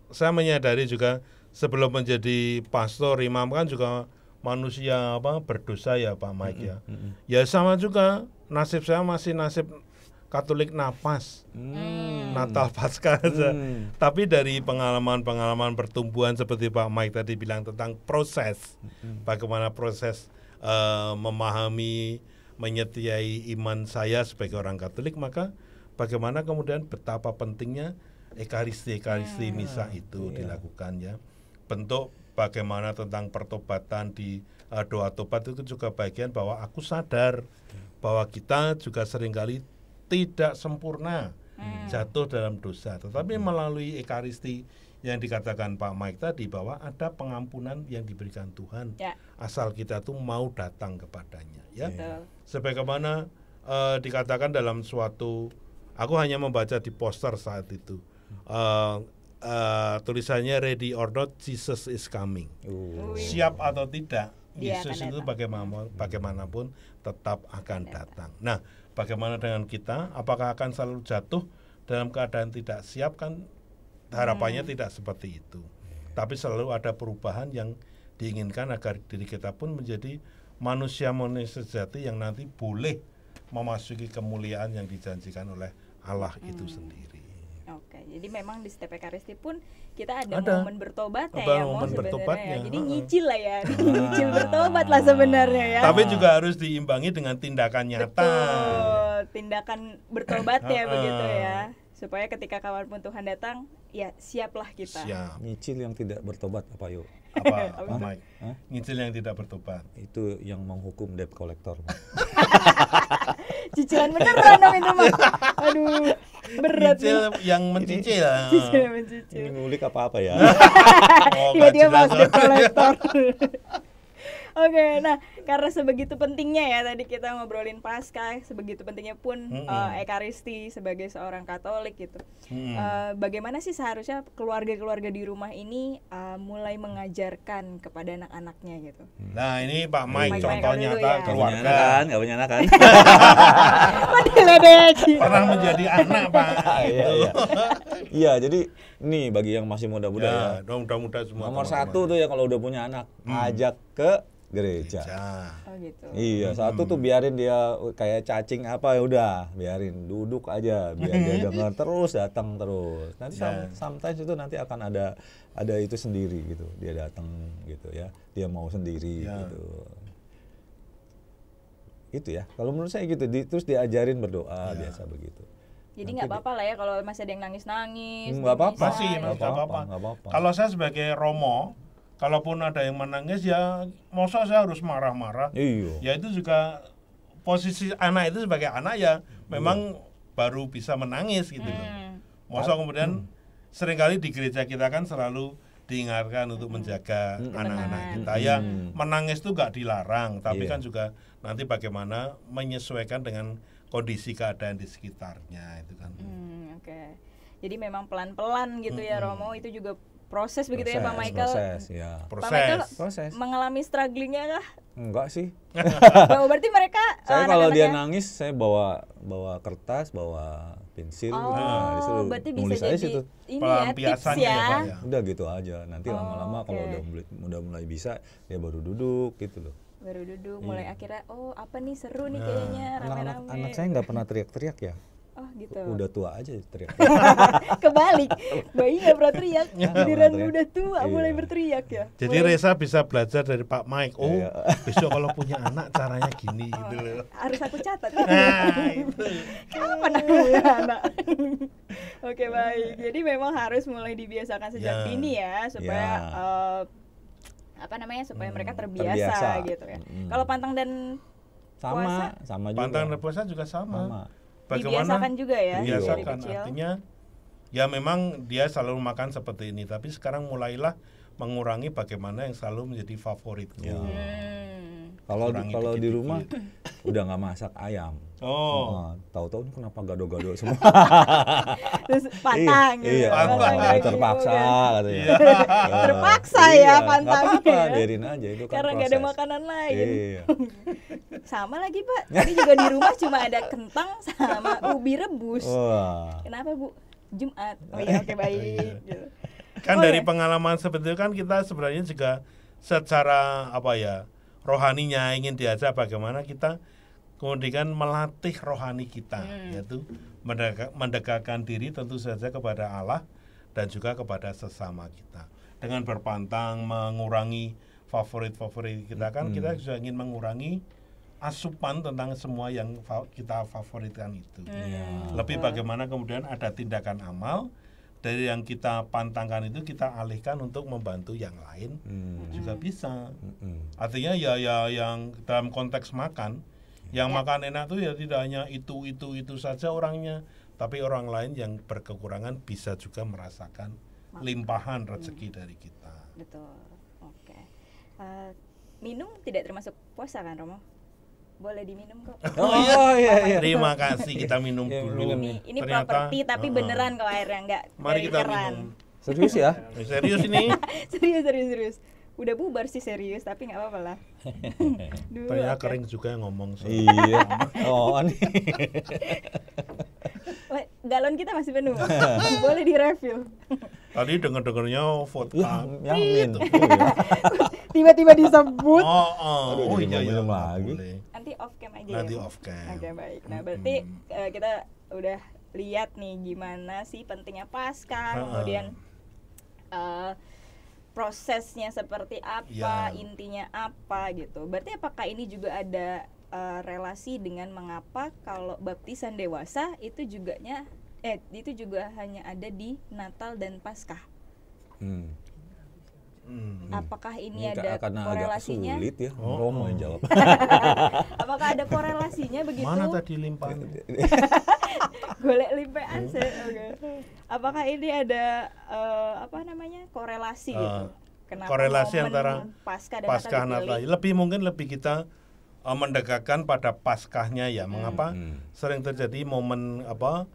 saya menyadari juga sebelum menjadi pastor imam kan juga manusia apa berdosa ya Pak Mike mm -hmm. ya. Mm -hmm. Ya sama juga nasib saya masih nasib Katolik napas. Mm. Natal pasca aja. Hmm. Tapi dari pengalaman-pengalaman pertumbuhan seperti Pak Mike tadi bilang tentang proses. Mm. Bagaimana proses uh, memahami menyetiai iman saya sebagai orang Katolik maka bagaimana kemudian betapa pentingnya ekaristi ekaristi hmm. yeah. misa itu yeah. dilakukan ya bentuk bagaimana tentang pertobatan di uh, doa tobat itu juga bagian bahwa aku sadar bahwa kita juga seringkali tidak sempurna hmm. jatuh dalam dosa tetapi hmm. melalui ekaristi yang dikatakan Pak Mike tadi bahwa ada pengampunan yang diberikan Tuhan ya. asal kita tuh mau datang kepadanya ya sebagaimana uh, dikatakan dalam suatu aku hanya membaca di poster saat itu uh, uh, tulisannya ready or not Jesus is coming. Siap atau tidak Dia Yesus itu bagaimana bagaimanapun tetap akan datang. Nah, bagaimana dengan kita? Apakah akan selalu jatuh dalam keadaan tidak siap kan harapannya hmm. tidak seperti itu. Tapi selalu ada perubahan yang diinginkan agar diri kita pun menjadi manusia manusia sejati yang nanti boleh memasuki kemuliaan yang dijanjikan oleh Allah hmm. itu sendiri. Jadi memang di setiap ekaristi pun kita ada, ada. momen bertobat ya, ya sebenarnya. bertobatnya. Jadi nyicil lah ya, ah. nyicil bertobat lah sebenarnya ya. Tapi juga harus diimbangi dengan tindakan nyata. Betul, tindakan bertobat ya begitu ya. Supaya ketika kawan pun Tuhan datang, ya siaplah kita. Siap. Nyicil yang tidak bertobat apa yuk? apa, apa Mike? yang tidak bertobat. Itu yang menghukum debt collector. Cicilan beneran dong itu mas Aduh, berat Cicil yang mencicil. Ah. cicil yang mencicil. Ini ngulik apa-apa ya. Tiba-tiba oh, iya, masuk debt collector. Oke, okay, nah karena sebegitu pentingnya ya tadi kita ngobrolin pasca sebegitu pentingnya pun -hmm. uh, ekaristi sebagai seorang Katolik gitu. Mm. Uh, bagaimana sih seharusnya keluarga-keluarga di rumah ini uh, mulai mengajarkan kepada anak-anaknya gitu. Nah, ini Pak iya, Mike, Pak contoh nyata ya. keluarga kan, punya anak kan. kan Pernah menjadi anak, Pak. Ah, iya, iya. Iya, jadi nih bagi yang masih muda-muda ya. ya. ya muda-muda semua. Nomor teman -teman. satu ya. tuh ya kalau udah punya anak, hmm. ajak ke gereja. gereja. Oh gitu. Iya, satu tuh hmm. biarin dia kayak cacing apa ya udah, biarin duduk aja, biar dia denger terus datang terus. Nanti yeah. Iya. sometimes itu nanti akan ada ada itu sendiri gitu. Dia datang gitu ya. Dia mau sendiri yeah. gitu. Gitu ya. Kalau menurut saya gitu, di, terus diajarin berdoa yeah. biasa begitu. Jadi nggak apa-apa lah ya kalau masih ada yang nangis-nangis. Nggak apa-apa sih, nggak apa-apa. Kalau saya sebagai Romo, kalaupun ada yang menangis ya masa saya harus marah-marah iya ya itu juga posisi anak itu sebagai anak ya iya. memang iya. baru bisa menangis gitu loh hmm. masa kemudian hmm. seringkali di gereja kita kan selalu diingatkan untuk menjaga hmm. anak-anak hmm. kita ya hmm. menangis itu gak dilarang tapi iya. kan juga nanti bagaimana menyesuaikan dengan kondisi keadaan di sekitarnya itu kan hmm, oke okay. jadi memang pelan-pelan gitu ya, hmm. ya Romo itu juga proses begitu proses, ya Pak Michael. Proses, ya. Proses. Pak Michael proses. mengalami strugglingnya kah? Enggak sih. oh, berarti mereka Saya uh, kalau dia nangis saya bawa bawa kertas, bawa pensil. Oh, nah, disuruh berarti nulis bisa aja situ. Ini ya, Pelampiasan ya, tips ya. Ya? ya. Udah gitu aja. Nanti oh, lama-lama okay. kalau udah mulai, udah mulai bisa dia baru duduk gitu loh baru duduk iya. mulai akhirnya oh apa nih seru nih nah, kayaknya rame-rame anak, anak saya nggak pernah teriak-teriak ya Oh gitu. Udah tua aja teriak. Kebalik, bayi nggak pernah teriak, iya, giliran udah tua iya. mulai berteriak ya. Jadi mulai... Reza bisa belajar dari Pak Mike. Oh, iya. besok kalau punya anak caranya gini oh, gitu Harus aku catat. Nah, itu. Kapan aku punya anak? Oke baik. Jadi memang harus mulai dibiasakan sejak ya. dini ya supaya. ya. Uh, apa namanya supaya hmm, mereka terbiasa, terbiasa gitu ya. Hmm. Kalau pantang dan sama puasa, sama juga. Pantang dan puasa juga sama. sama bagaimana dibiasakan juga ya dibiasakan artinya ya memang dia selalu makan seperti ini tapi sekarang mulailah mengurangi bagaimana yang selalu menjadi favoritnya. Ya. Hmm. Kalau di, kalau di rumah udah nggak masak ayam. Oh. Nah, tahu-tahu ini kenapa gado-gado semua. Terus pantang iya, gitu. Iya, pantang. Oh, terpaksa kan. katanya. Iya. iya. terpaksa iya, ya pantang. apa-apa, iya. biarin aja itu kan Karena gak ada makanan lain. Iya. sama lagi, Pak. Tadi juga di rumah cuma ada kentang sama ubi rebus. Wah. Kenapa, Bu? Jumat. Oh iya, oke okay, baik. Iya. Gitu. Kan oh, dari ya? pengalaman seperti itu kan kita sebenarnya juga secara apa ya rohaninya ingin diajak bagaimana kita kemudian melatih rohani kita hmm. yaitu mendekatkan diri tentu saja kepada Allah dan juga kepada sesama kita dengan berpantang mengurangi favorit-favorit kita kan hmm. kita juga ingin mengurangi asupan tentang semua yang fa kita favoritkan itu hmm. Iya. lebih bagaimana kemudian ada tindakan amal dari yang kita pantangkan itu kita alihkan untuk membantu yang lain hmm. juga bisa hmm. artinya ya ya yang dalam konteks makan yang ya. makan enak tuh ya tidak hanya itu itu itu saja orangnya, tapi orang lain yang berkekurangan bisa juga merasakan Makan. limpahan hmm. rezeki hmm. dari kita. Betul. Oke. Uh, minum tidak termasuk puasa kan, Romo? Boleh diminum kok. Oh, iya. oh iya, iya. Terima kasih kita minum iya, dulu. Minum, iya. ini, ini Ternyata, properti tapi uh, -uh. beneran kok airnya enggak Mari kita keran. minum. Serius ya? Eh, serius ini? serius, serius, serius. Udah bubar sih serius, tapi nggak apa-apa lah. Dulu, Tanya okay. kering juga yang ngomong so. Iya. oh ini. Galon kita masih penuh. Boleh direfill. Tadi denger-dengernya vodka. Ya, gitu. Tiba-tiba disebut. Oh, oh. oh Aduh, oh iya, iya, lagi. Boleh. Nanti off cam aja Nanti ya. off cam. Oke, okay, baik. Nah, berarti hmm. uh, kita udah lihat nih gimana sih pentingnya pasca, kan. kemudian uh, prosesnya seperti apa, ya. intinya apa gitu. Berarti apakah ini juga ada uh, relasi dengan mengapa kalau baptisan dewasa itu juga eh itu juga hanya ada di Natal dan Paskah? Hmm. Hmm. Apakah ini, ini ada karena korelasinya? Agak sulit ya, oh. Romo yang jawab. Apakah ada korelasinya begitu? Mana tadi limpahan? Golek limpahan hmm. sih. Okay. Apakah ini ada uh, apa namanya korelasi uh, gitu? korelasi antara pasca dan pasca Natal? Lebih mungkin lebih kita uh, mendekatkan pada paskahnya ya. Mengapa hmm. hmm. sering terjadi momen apa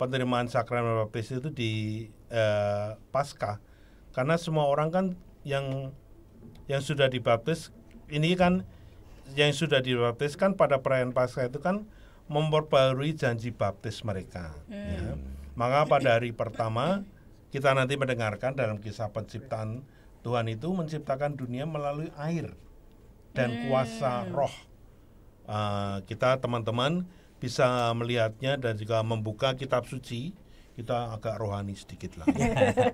penerimaan sakramen baptis itu di uh, pasca? Karena semua orang kan yang yang sudah dibaptis ini kan yang sudah dibaptis kan pada perayaan pasca itu kan memperbarui janji baptis mereka. Hmm. Ya. Maka pada hari pertama kita nanti mendengarkan dalam kisah penciptaan Tuhan itu menciptakan dunia melalui air dan hmm. kuasa roh. Uh, kita teman-teman bisa melihatnya dan juga membuka kitab suci kita agak rohani sedikit lah.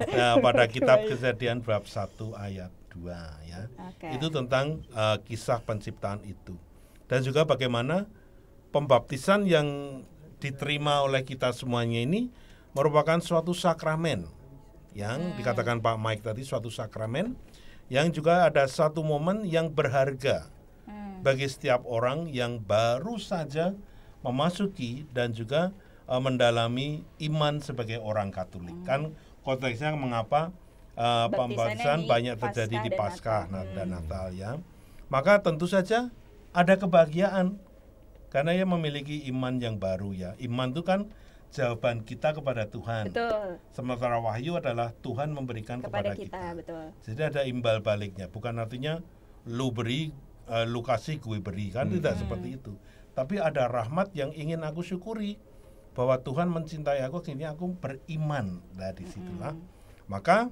ya, pada kitab Kejadian bab 1 ayat 2 ya. Okay. Itu tentang uh, kisah penciptaan itu. Dan juga bagaimana pembaptisan yang diterima oleh kita semuanya ini merupakan suatu sakramen yang hmm. dikatakan Pak Mike tadi suatu sakramen yang juga ada satu momen yang berharga hmm. bagi setiap orang yang baru saja memasuki dan juga uh, mendalami iman sebagai orang Katolik. Hmm. Kan konteksnya mengapa uh, eh, pembaptisan banyak terjadi di Paskah dan, Natal. dan hmm. Natal ya. Maka tentu saja ada kebahagiaan karena ia memiliki iman yang baru ya. Iman itu kan jawaban kita kepada Tuhan. Betul. Sementara wahyu adalah Tuhan memberikan kepada, kepada kita. kita. Betul. Jadi ada imbal baliknya, bukan artinya lu beri uh, lu gue beri kan hmm. tidak seperti itu. Tapi ada rahmat yang ingin aku syukuri bahwa Tuhan mencintai aku kini aku beriman nah, dari situlah mm-hmm. maka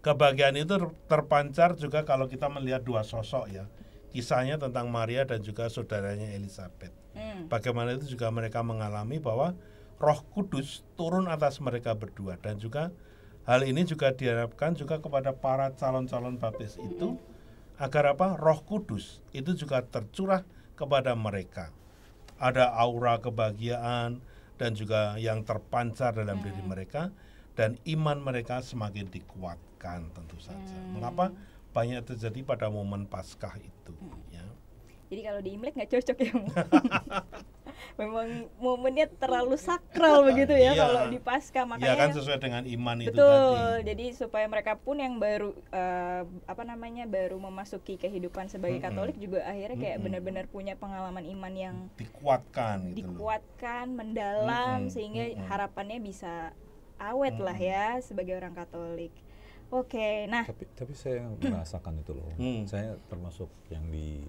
kebahagiaan itu terpancar juga kalau kita melihat dua sosok ya kisahnya tentang Maria dan juga saudaranya Elizabeth mm. bagaimana itu juga mereka mengalami bahwa Roh Kudus turun atas mereka berdua dan juga hal ini juga diharapkan juga kepada para calon-calon baptis itu mm-hmm. agar apa Roh Kudus itu juga tercurah kepada mereka ada aura kebahagiaan dan juga yang terpancar dalam diri hmm. mereka dan iman mereka semakin dikuatkan tentu saja. Hmm. Mengapa banyak terjadi pada momen Paskah itu? Hmm. Jadi kalau di Imlek nggak cocok ya. Memang momennya terlalu sakral begitu ya iya. kalau di pasca iya makanya. Iya kan sesuai dengan iman betul, itu tadi. Betul. Jadi supaya mereka pun yang baru uh, apa namanya baru memasuki kehidupan sebagai mm-hmm. Katolik juga akhirnya kayak mm-hmm. benar-benar punya pengalaman iman yang dikuatkan gitu Dikuatkan, mendalam mm-hmm. sehingga mm-hmm. harapannya bisa awet mm-hmm. lah ya sebagai orang Katolik. Oke, okay, nah. Tapi tapi saya merasakan itu loh. Hmm. Saya termasuk yang di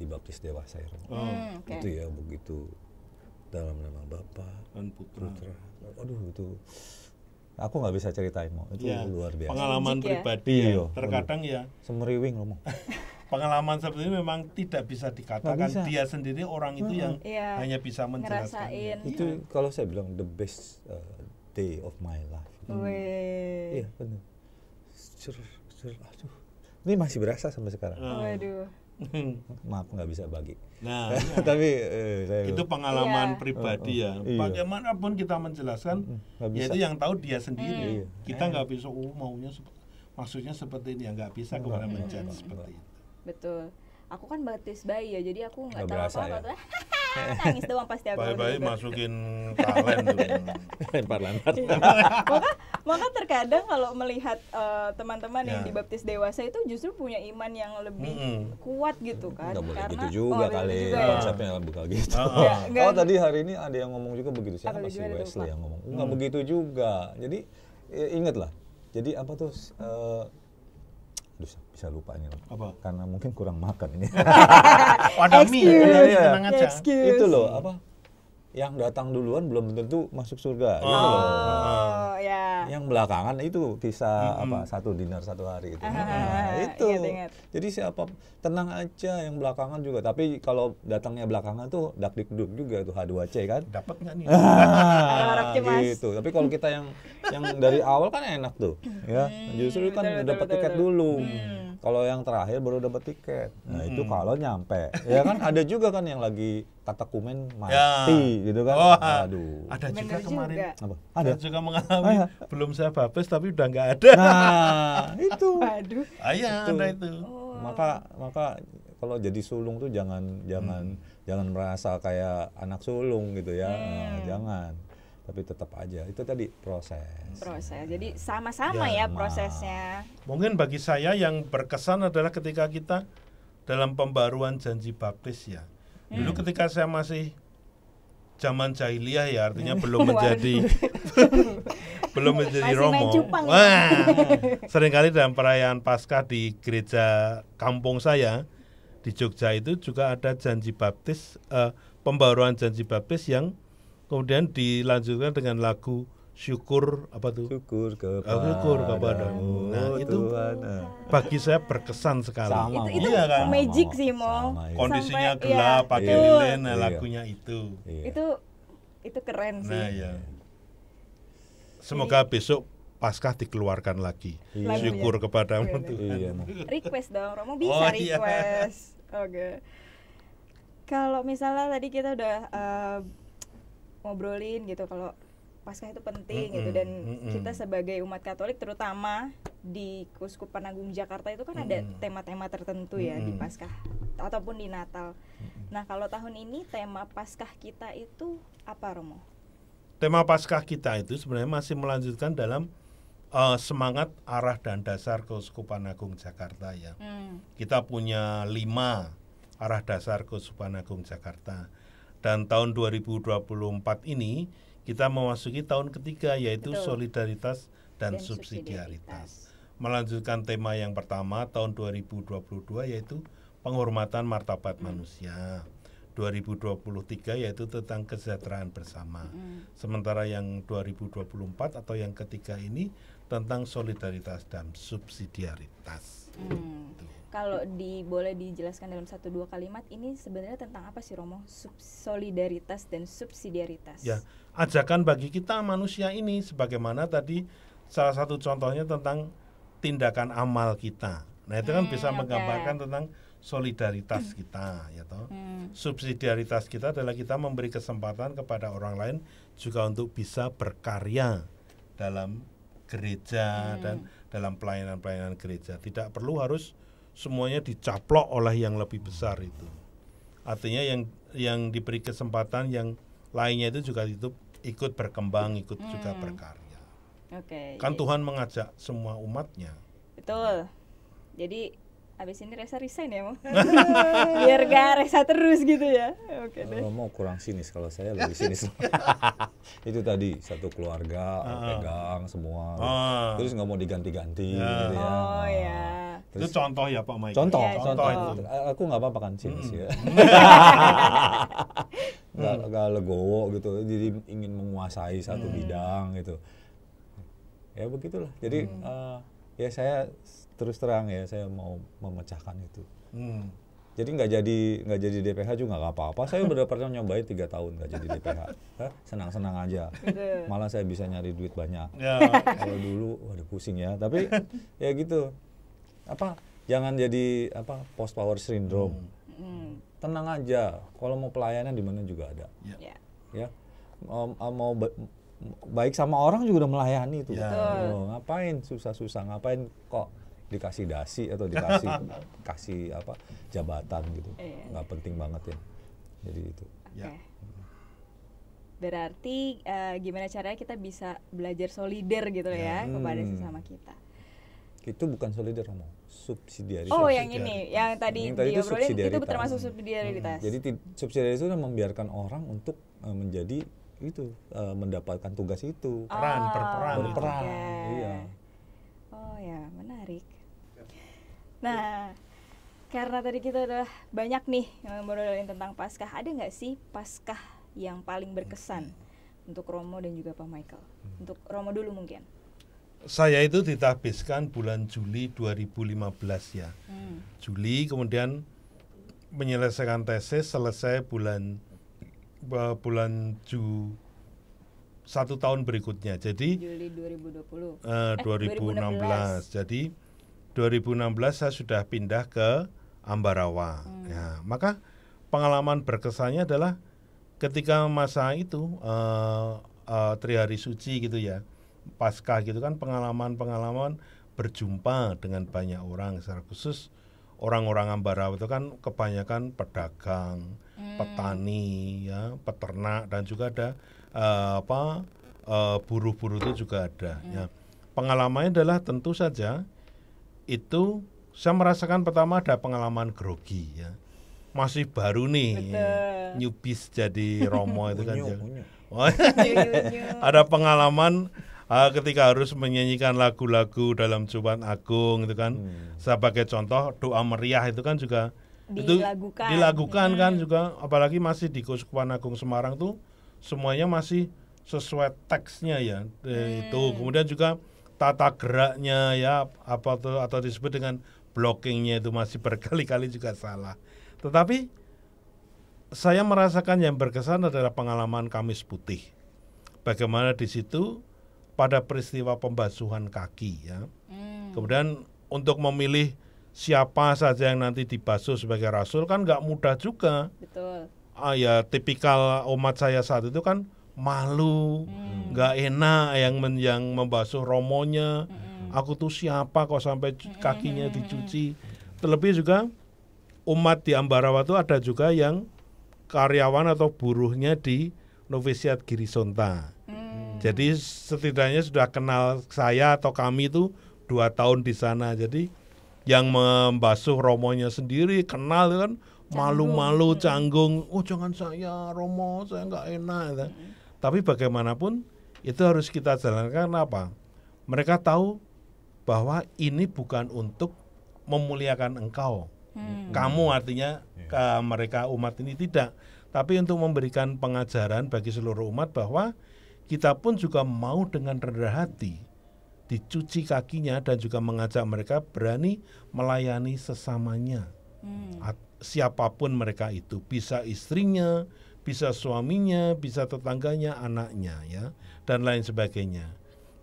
dibaptis dewasa ya. Oh. Hmm, okay. Itu ya begitu dalam nama Bapa dan Putra. Putra. Aduh itu aku nggak bisa ceritain mau itu ya, luar biasa. Pengalaman ya? pribadi iya, ya. ya. Terkadang ya semeriwing loh. pengalaman seperti ini memang tidak bisa dikatakan bisa. dia sendiri orang itu yang ya. hanya bisa menjelaskan. Itu iya. kalau saya bilang the best uh, day of my life. Hmm. Iya benar. Ini masih berasa sampai sekarang. Oh. maaf nggak bisa bagi. Nah, ya. tapi eh, saya... itu iya. pengalaman yeah. pribadi ya. Iya. Bagaimanapun kita menjelaskan, mm, yaitu yang tahu dia sendiri. Mm. Kita nggak bisa oh maunya maksudnya seperti ini ya nggak bisa kemana menjelaskan seperti itu. Betul. Aku kan batis bayi ya, jadi aku nggak tahu apa-apa. Ya. Kan eh. nangis doang pasti aku. Baik-baik masukin talen tuh. Iya. maka maka terkadang kalau melihat eh, teman-teman uh, ya. yang dibaptis dewasa itu justru punya iman yang lebih hmm. kuat gitu kan. Gak boleh gitu juga oh, kali Siapa ya, yang konsepnya gitu. oh tadi hari ini ada yang ngomong juga begitu siapa sih Wesley yang ngomong? Enggak mm. begitu juga. Jadi ingatlah. Jadi apa tuh? Eh, bisa, bisa lupa nih, loh. Apa? Karena mungkin kurang makan ini. Wadah mie, ya, ya, ya. Itu loh apa? Yang datang duluan belum tentu masuk surga. Oh. Gitu ah. loh. Ah. Oh ya. Yang belakangan itu bisa hmm. apa satu dinner satu hari itu. Ah, nah, ah, ah, itu. Ingat, iya, ingat. Jadi siapa tenang aja yang belakangan juga. Tapi kalau datangnya belakangan tuh dak duduk juga tuh H2C kan. Dapat nggak nih? Ah, gitu. Tapi kalau kita yang yang dari awal kan enak tuh. Ya, hmm, justru kan dapat tiket dulu. Hmm kalau yang terakhir baru dapat tiket. Nah, hmm. itu kalau nyampe. ya kan ada juga kan yang lagi tata kumen mati ya. gitu kan. Oh, Aduh. Ada juga juga kemarin. Apa? Ada. juga mengalami Ayah. belum saya babes tapi udah nggak ada. Nah, itu. Aduh. Ayah, ah, itu. ada itu. Oh. Maka maka kalau jadi sulung tuh jangan jangan hmm. jangan merasa kayak anak sulung gitu ya. Hmm. Nah, jangan tapi tetap aja itu tadi proses proses jadi sama-sama ya, ya prosesnya mungkin bagi saya yang berkesan adalah ketika kita dalam pembaruan janji baptis ya hmm. dulu ketika saya masih zaman jahiliyah ya artinya hmm. belum menjadi belum menjadi masih romo ya? wah seringkali dalam perayaan paskah di gereja kampung saya di Jogja itu juga ada janji baptis uh, pembaruan janji baptis yang kemudian dilanjutkan dengan lagu syukur apa tuh syukur kepada oh, syukur kepada. nah itu Tuhan. bagi saya berkesan sekali sama, itu, itu iya kan? magic sih mau iya. kondisinya Sampai, gelap iya, pakai iya. lilin nah, iya. lagunya itu iya. itu itu keren sih nah, iya. semoga Jadi, besok paskah dikeluarkan lagi iya. syukur kepada. iya. Tuhan iya. request dong Romo bisa oh, iya. request iya. oke okay. kalau misalnya tadi kita udah uh, ngobrolin gitu kalau pasca itu penting mm -hmm. gitu dan mm -hmm. kita sebagai umat Katolik terutama di Kuskup Agung Jakarta itu kan mm -hmm. ada tema-tema tertentu ya mm -hmm. di Paskah ataupun di Natal. Mm -hmm. Nah, kalau tahun ini tema Paskah kita itu apa, Romo? Tema Paskah kita itu sebenarnya masih melanjutkan dalam uh, semangat arah dan dasar Kuskup Agung Jakarta ya. Mm. Kita punya lima arah dasar Kuskup Agung Jakarta dan tahun 2024 ini kita memasuki tahun ketiga yaitu Betul. solidaritas dan, dan subsidiaritas. Melanjutkan tema yang pertama tahun 2022 yaitu penghormatan martabat hmm. manusia. 2023 yaitu tentang kesejahteraan bersama. Hmm. Sementara yang 2024 atau yang ketiga ini tentang solidaritas dan subsidiaritas. Hmm. Tuh kalau di boleh dijelaskan dalam satu dua kalimat ini sebenarnya tentang apa sih Romo? Sub solidaritas dan subsidiaritas. Ya, ajakan bagi kita manusia ini sebagaimana tadi salah satu contohnya tentang tindakan amal kita. Nah, itu kan hmm, bisa okay. menggambarkan tentang solidaritas kita ya toh. Hmm. Subsidiaritas kita adalah kita memberi kesempatan kepada orang lain juga untuk bisa berkarya dalam gereja hmm. dan dalam pelayanan-pelayanan gereja. Tidak perlu harus semuanya dicaplok oleh yang lebih besar itu. Artinya yang yang diberi kesempatan yang lainnya itu juga itu ikut berkembang, ikut hmm. juga berkarya. Oke. Okay, kan jadi, Tuhan mengajak semua umatnya. Betul. Jadi abis ini reza resign ya mau biar gak reza terus gitu ya oke okay, deh mau kurang sinis kalau saya lebih sinis itu tadi satu keluarga uh. pegang semua uh. terus nggak mau diganti-ganti yeah. gitu ya oh ya ah. Itu contoh Contoh, contoh ya Pak Mike Aku nggak apa-apa kan sih. Nggak nggak legowo gitu, jadi ingin menguasai satu bidang gitu. Ya begitulah. Jadi uh, ya saya terus terang ya saya mau memecahkan itu. Hmm. Jadi nggak jadi nggak jadi DPH juga nggak apa-apa. Saya udah pernah nyobain tiga tahun nggak jadi DPH. Senang-senang aja. Malah saya bisa nyari duit banyak. ya. Kalau dulu waduh pusing ya. Tapi ya gitu apa jangan jadi apa post power syndrome. Hmm. hmm. Tenang aja. Kalau mau pelayanan di mana juga ada. Yeah. Ya. ya. Mau, mau baik sama orang juga udah melayani itu. Yeah. Ya. Oh, ngapain susah-susah? Ngapain kok dikasih dasi atau dikasih kasih apa jabatan gitu? Yeah. Nggak penting banget ya. Jadi itu. Ya. Okay. Berarti uh, gimana caranya kita bisa belajar solider gitu yeah. ya kepada sesama hmm. kita? Itu bukan solider, subsidiaritas. Oh, yang ini, yang tadi, yang tadi itu, itu termasuk subsidiaritas. Hmm. Jadi subsidiaritas itu membiarkan orang untuk uh, menjadi itu uh, mendapatkan tugas itu. Peran oh, ah, perperan. Perperan. Gitu. Okay. Iya. Oh ya, menarik. Nah, karena tadi kita udah banyak nih ngobrolin tentang Paskah, ada nggak sih Paskah yang paling berkesan hmm. untuk Romo dan juga Pak Michael? Hmm. Untuk Romo dulu mungkin saya itu ditahbiskan bulan Juli 2015 ya. Hmm. Juli kemudian menyelesaikan tesis selesai bulan e, bulan Ju satu tahun berikutnya. Jadi Juli 2020. E, eh, eh 2016. 2016. Jadi 2016 saya sudah pindah ke Ambarawa. Hmm. Ya, maka pengalaman berkesannya adalah ketika masa itu eh, eh, Trihari Suci gitu ya pasca gitu kan pengalaman-pengalaman berjumpa dengan banyak orang secara khusus orang-orang Ambarawa itu kan kebanyakan pedagang, hmm. petani, ya, peternak dan juga ada uh, apa eh, buruh-buruh itu juga ada. Hmm. Ya. Pengalamannya adalah tentu saja itu saya merasakan pertama ada pengalaman grogi ya. Masih baru nih, Betul. nyubis jadi romo itu kan. Ya. Oh, iya. ada pengalaman uh, ketika harus menyanyikan lagu-lagu dalam Jumat Agung itu kan hmm. sebagai contoh doa meriah itu kan juga dilakukan, itu dilakukan hmm. kan juga apalagi masih di Kuskupan Agung Semarang tuh semuanya masih sesuai teksnya ya e, hmm. itu kemudian juga tata geraknya ya apa tuh atau disebut dengan blockingnya itu masih berkali-kali juga salah tetapi saya merasakan yang berkesan adalah pengalaman Kamis Putih. Bagaimana di situ pada peristiwa pembasuhan kaki ya. Hmm. Kemudian untuk memilih siapa saja yang nanti dibasuh sebagai rasul kan nggak mudah juga. Betul. Ah ya tipikal umat saya saat itu kan malu, hmm. nggak hmm. enak yang men, yang membasuh romonya. Hmm. Aku tuh siapa kok sampai hmm. kakinya dicuci. Terlebih juga umat di Ambarawa itu ada juga yang karyawan atau buruhnya di Novisiat Girisonta. Hmm. Jadi setidaknya sudah kenal saya atau kami itu dua tahun di sana. Jadi yang membasuh romonya sendiri kenal kan malu-malu hmm. canggung. Oh jangan saya romo saya nggak enak. Gitu. Hmm. Tapi bagaimanapun itu harus kita jalankan apa? Mereka tahu bahwa ini bukan untuk memuliakan engkau. Hmm. Kamu artinya iya. ke mereka umat ini tidak, tapi untuk memberikan pengajaran bagi seluruh umat bahwa kita pun juga mau dengan rendah hati dicuci kakinya dan juga mengajak mereka berani melayani sesamanya. Hmm. Siapapun mereka itu, bisa istrinya, bisa suaminya, bisa tetangganya, anaknya ya, dan lain sebagainya.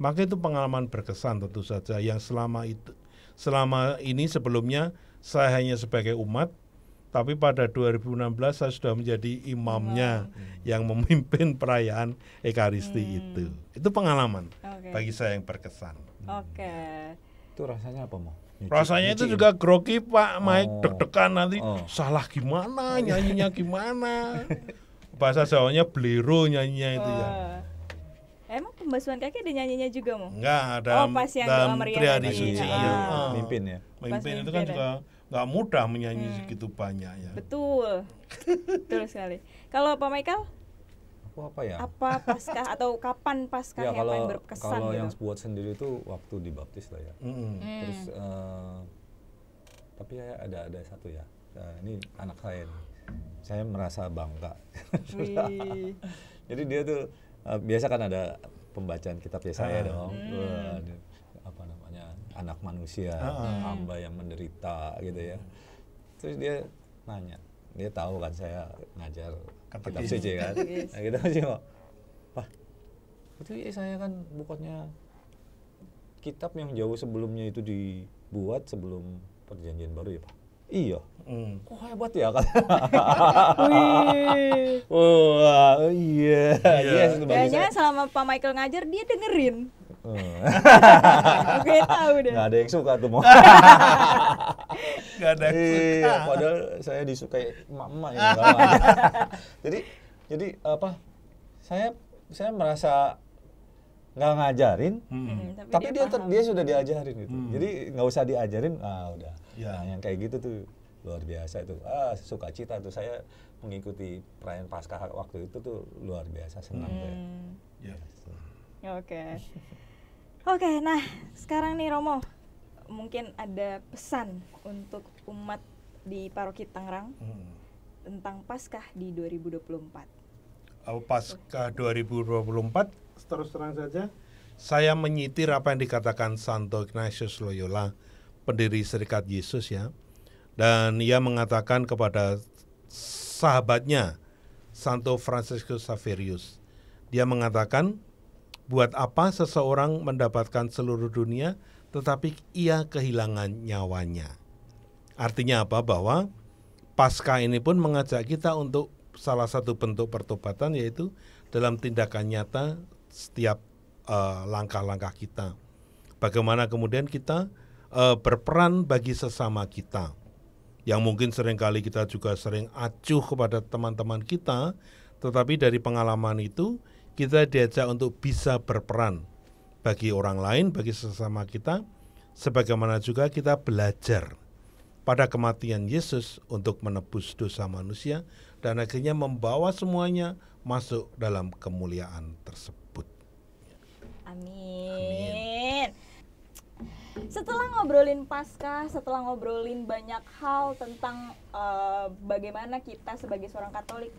Maka itu pengalaman berkesan tentu saja yang selama itu selama ini sebelumnya saya hanya sebagai umat tapi pada 2016 saya sudah menjadi imamnya wow. yang memimpin perayaan Ekaristi hmm. itu. Itu pengalaman okay. bagi saya yang berkesan. Oke. Okay. Itu rasanya apa mau? Rasanya itu juga ya? grogi Pak Mike oh. deg-degan nanti oh. salah gimana oh. nyanyinya gimana bahasa Jawanya blero nyanyinya oh. itu ya. Emang pembasuhan kaki ada nyanyinya juga mau? Enggak, ada oh, pas yang dalam, dalam Suci ya. Mimpin ya. Mimpin, mimpin itu kan ya. juga nggak mudah menyanyi hmm. segitu banyak ya. Betul. Betul sekali. Kalau Pak Michael? Aku apa ya? Apa pasca atau kapan pasca ya, yang kalau, paling berkesan? Kalau gitu? yang buat sendiri itu waktu dibaptis lah ya. Mm. Terus uh, tapi ya ada ada satu ya. Nah, ini anak saya Saya merasa bangga. Jadi dia tuh uh, biasa kan ada pembacaan kitab Yesaya ah. dong. Hmm. Uh, anak manusia, uh-huh. hamba yang menderita gitu ya. Terus dia nanya, dia tahu kan saya ngajar kitab CC kan. nah, kita masih kok, Wah, itu ya saya kan bukannya kitab yang jauh sebelumnya itu dibuat sebelum perjanjian baru ya Pak? Iya. Wah hmm. Kok hebat ya kan? Wih. Wah, iya. Iya. iya ya. selama Pak Michael ngajar dia dengerin. Gue tahu deh. Gak ada yang suka tuh mau. Gak ada yang iya, suka. Iya, padahal saya disukai mama ya. jadi jadi apa? Saya saya merasa nggak ngajarin, hmm. hmm tapi, tapi dia dia, dia sudah diajarin gitu. Hmm. Jadi nggak usah diajarin, ah udah. Ya. Nah, yang kayak gitu tuh luar biasa itu. Ah cita tuh saya mengikuti perayaan Paskah waktu itu tuh luar biasa senang hmm. tuh. Ya. Oke. Okay. Oke, okay, nah sekarang nih Romo, mungkin ada pesan untuk umat di Paroki Tangerang hmm. tentang Paskah di 2024. Oh, Paskah 2024 terus terang saja saya menyitir apa yang dikatakan Santo Ignatius Loyola, pendiri Serikat Yesus ya. Dan ia mengatakan kepada sahabatnya Santo Francisco Saverius. Dia mengatakan Buat apa seseorang mendapatkan seluruh dunia tetapi ia kehilangan nyawanya? Artinya apa? Bahwa pasca ini pun mengajak kita untuk salah satu bentuk pertobatan yaitu dalam tindakan nyata setiap langkah eh, langkah-langkah kita. Bagaimana kemudian kita uh, berperan bagi sesama kita. Yang mungkin seringkali kita juga sering acuh kepada teman-teman kita, tetapi dari pengalaman itu kita diajak untuk bisa berperan bagi orang lain, bagi sesama kita, sebagaimana juga kita belajar pada kematian Yesus untuk menebus dosa manusia dan akhirnya membawa semuanya masuk dalam kemuliaan tersebut. Amin. Amin. Setelah ngobrolin pasca, setelah ngobrolin banyak hal tentang uh, bagaimana kita sebagai seorang Katolik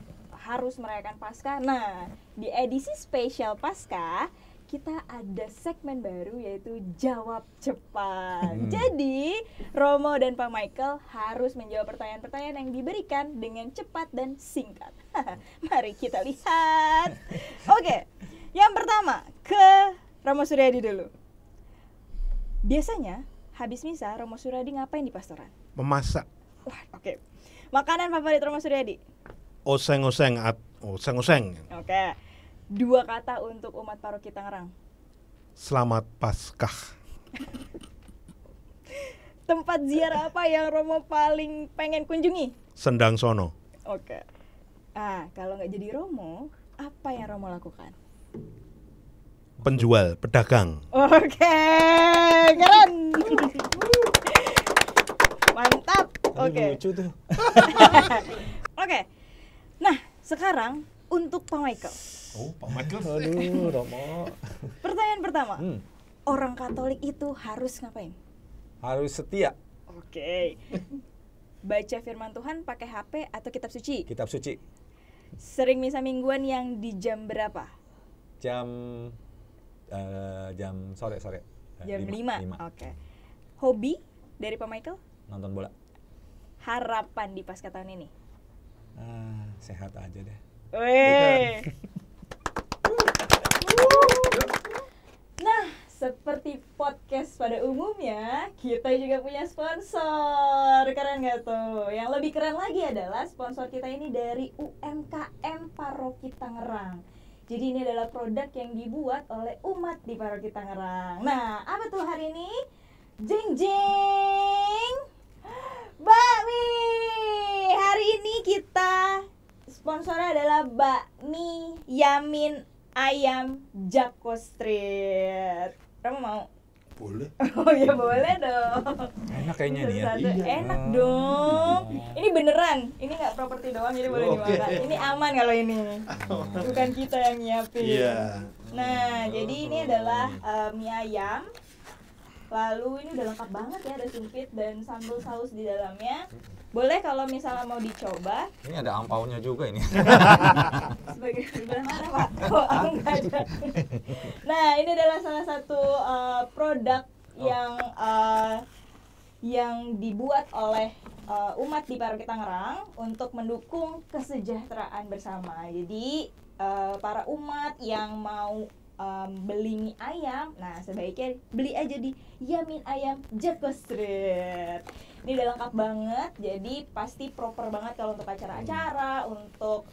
harus merayakan Pasca. Nah, di edisi spesial Pasca kita ada segmen baru yaitu jawab cepat. Hmm. Jadi Romo dan Pak Michael harus menjawab pertanyaan-pertanyaan yang diberikan dengan cepat dan singkat. Mari kita lihat. Oke, okay. yang pertama ke Romo Suryadi dulu. Biasanya habis misa Romo Suryadi ngapain di pastoran? Memasak. oke. Okay. Makanan favorit Romo Suryadi? oseng-oseng at oseng-oseng. Oke. Dua kata untuk umat paroki Tangerang. Selamat Paskah. Tempat ziarah apa yang Romo paling pengen kunjungi? Sendang Sono. Oke. Ah, kalau nggak jadi Romo, apa yang Romo lakukan? Penjual, pedagang. Oke, okay. keren. Mantap. Oke. Okay. Lucu tuh. Oke. Okay. Nah, sekarang untuk Pak Michael. Oh, Pak Michael. Aduh, Romo. Pertanyaan pertama. Hmm. Orang Katolik itu harus ngapain? Harus setia. Oke. Okay. Baca firman Tuhan pakai HP atau kitab suci? Kitab suci. Sering misa mingguan yang di jam berapa? Jam uh, jam sore sore. Eh, jam 5. Oke. Okay. Hobi dari Pak Michael? Nonton bola. Harapan di pasca tahun ini? ah, sehat aja deh nah seperti podcast pada umumnya kita juga punya sponsor keren gak tuh yang lebih keren lagi adalah sponsor kita ini dari UMKM Paroki Tangerang jadi ini adalah produk yang dibuat oleh umat di Paroki Tangerang nah apa tuh hari ini jeng jeng bakmi Hari ini kita sponsor adalah Bakmi Yamin Ayam Jako Street. Kamu mau? Boleh. Oh ya boleh dong. Enak kayaknya nih ya. Iya. Enak dong. Iya. Ini beneran. Ini nggak properti doang jadi boleh okay. Oh, dimakan. Ini aman kalau ini. Bukan kita yang nyiapin. Iya. Nah, jadi ini adalah uh, mie ayam lalu ini udah lengkap banget ya ada sumpit dan sambal saus di dalamnya boleh kalau misalnya mau dicoba ini ada ampaunya juga ini sebagai mana pak nah ini adalah salah satu uh, produk oh. yang uh, yang dibuat oleh uh, umat di Paroki Tangerang untuk mendukung kesejahteraan bersama jadi uh, para umat yang mau um, beli mie ayam nah sebaiknya beli aja di Yamin Ayam Jeko Street ini udah lengkap banget jadi pasti proper banget kalau untuk acara-acara untuk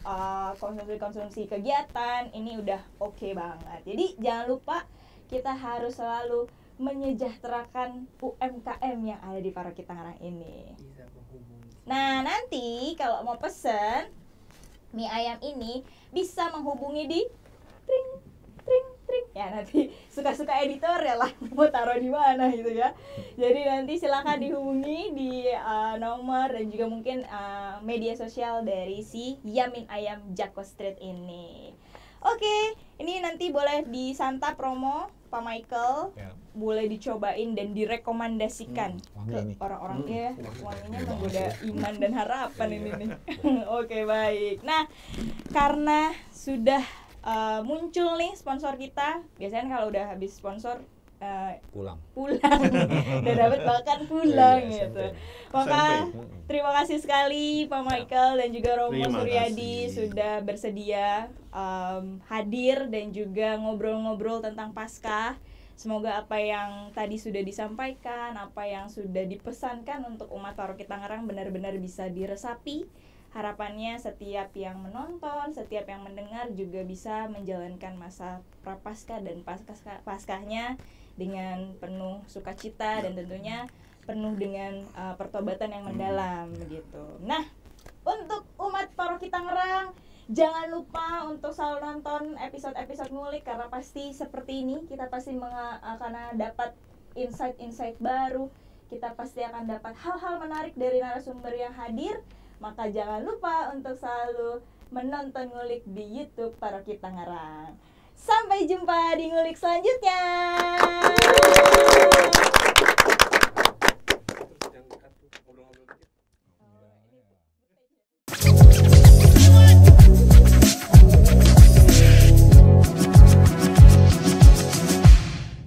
konsumsi-konsumsi eh, uh, kegiatan ini udah oke okay banget jadi jangan lupa kita harus selalu menyejahterakan UMKM yang ada di Parokit Tangerang ini. Nah, nanti kalau mau pesen mie ayam ini bisa menghubungi di tring tring trik ya nanti suka-suka editor ya lah mau taruh di mana gitu ya jadi nanti silahkan dihubungi di uh, nomor dan juga mungkin uh, media sosial dari si Yamin Ayam Jako Street ini oke okay, ini nanti boleh disantap promo Pak Michael ya. boleh dicobain dan direkomendasikan hmm, ke orang-orang hmm. ya hmm. wanginya hmm. menggoda iman dan harapan iya, ini iya. nih oke okay, baik nah karena sudah uh, muncul nih sponsor kita biasanya kalau udah habis sponsor uh, pulang pulang dan dapat bahkan iya, pulang yeah, gitu maka terima kasih sekali Pak ya. Michael dan juga Romo terima Suryadi kasih. sudah bersedia um, hadir dan juga ngobrol-ngobrol tentang Paskah Semoga apa yang tadi sudah disampaikan, apa yang sudah dipesankan untuk umat paroki Tangerang benar-benar bisa diresapi Harapannya setiap yang menonton, setiap yang mendengar juga bisa menjalankan masa prapaskah dan pasca paskahnya dengan penuh sukacita ya. dan tentunya penuh dengan uh, pertobatan yang hmm. mendalam begitu. Nah, untuk umat paroki Tangerang Jangan lupa untuk selalu nonton episode-episode ngulik karena pasti seperti ini kita pasti akan dapat insight-insight baru. Kita pasti akan dapat hal-hal menarik dari narasumber yang hadir maka jangan lupa untuk selalu menonton ngulik di YouTube Paroki Tangerang. Sampai jumpa di ngulik selanjutnya.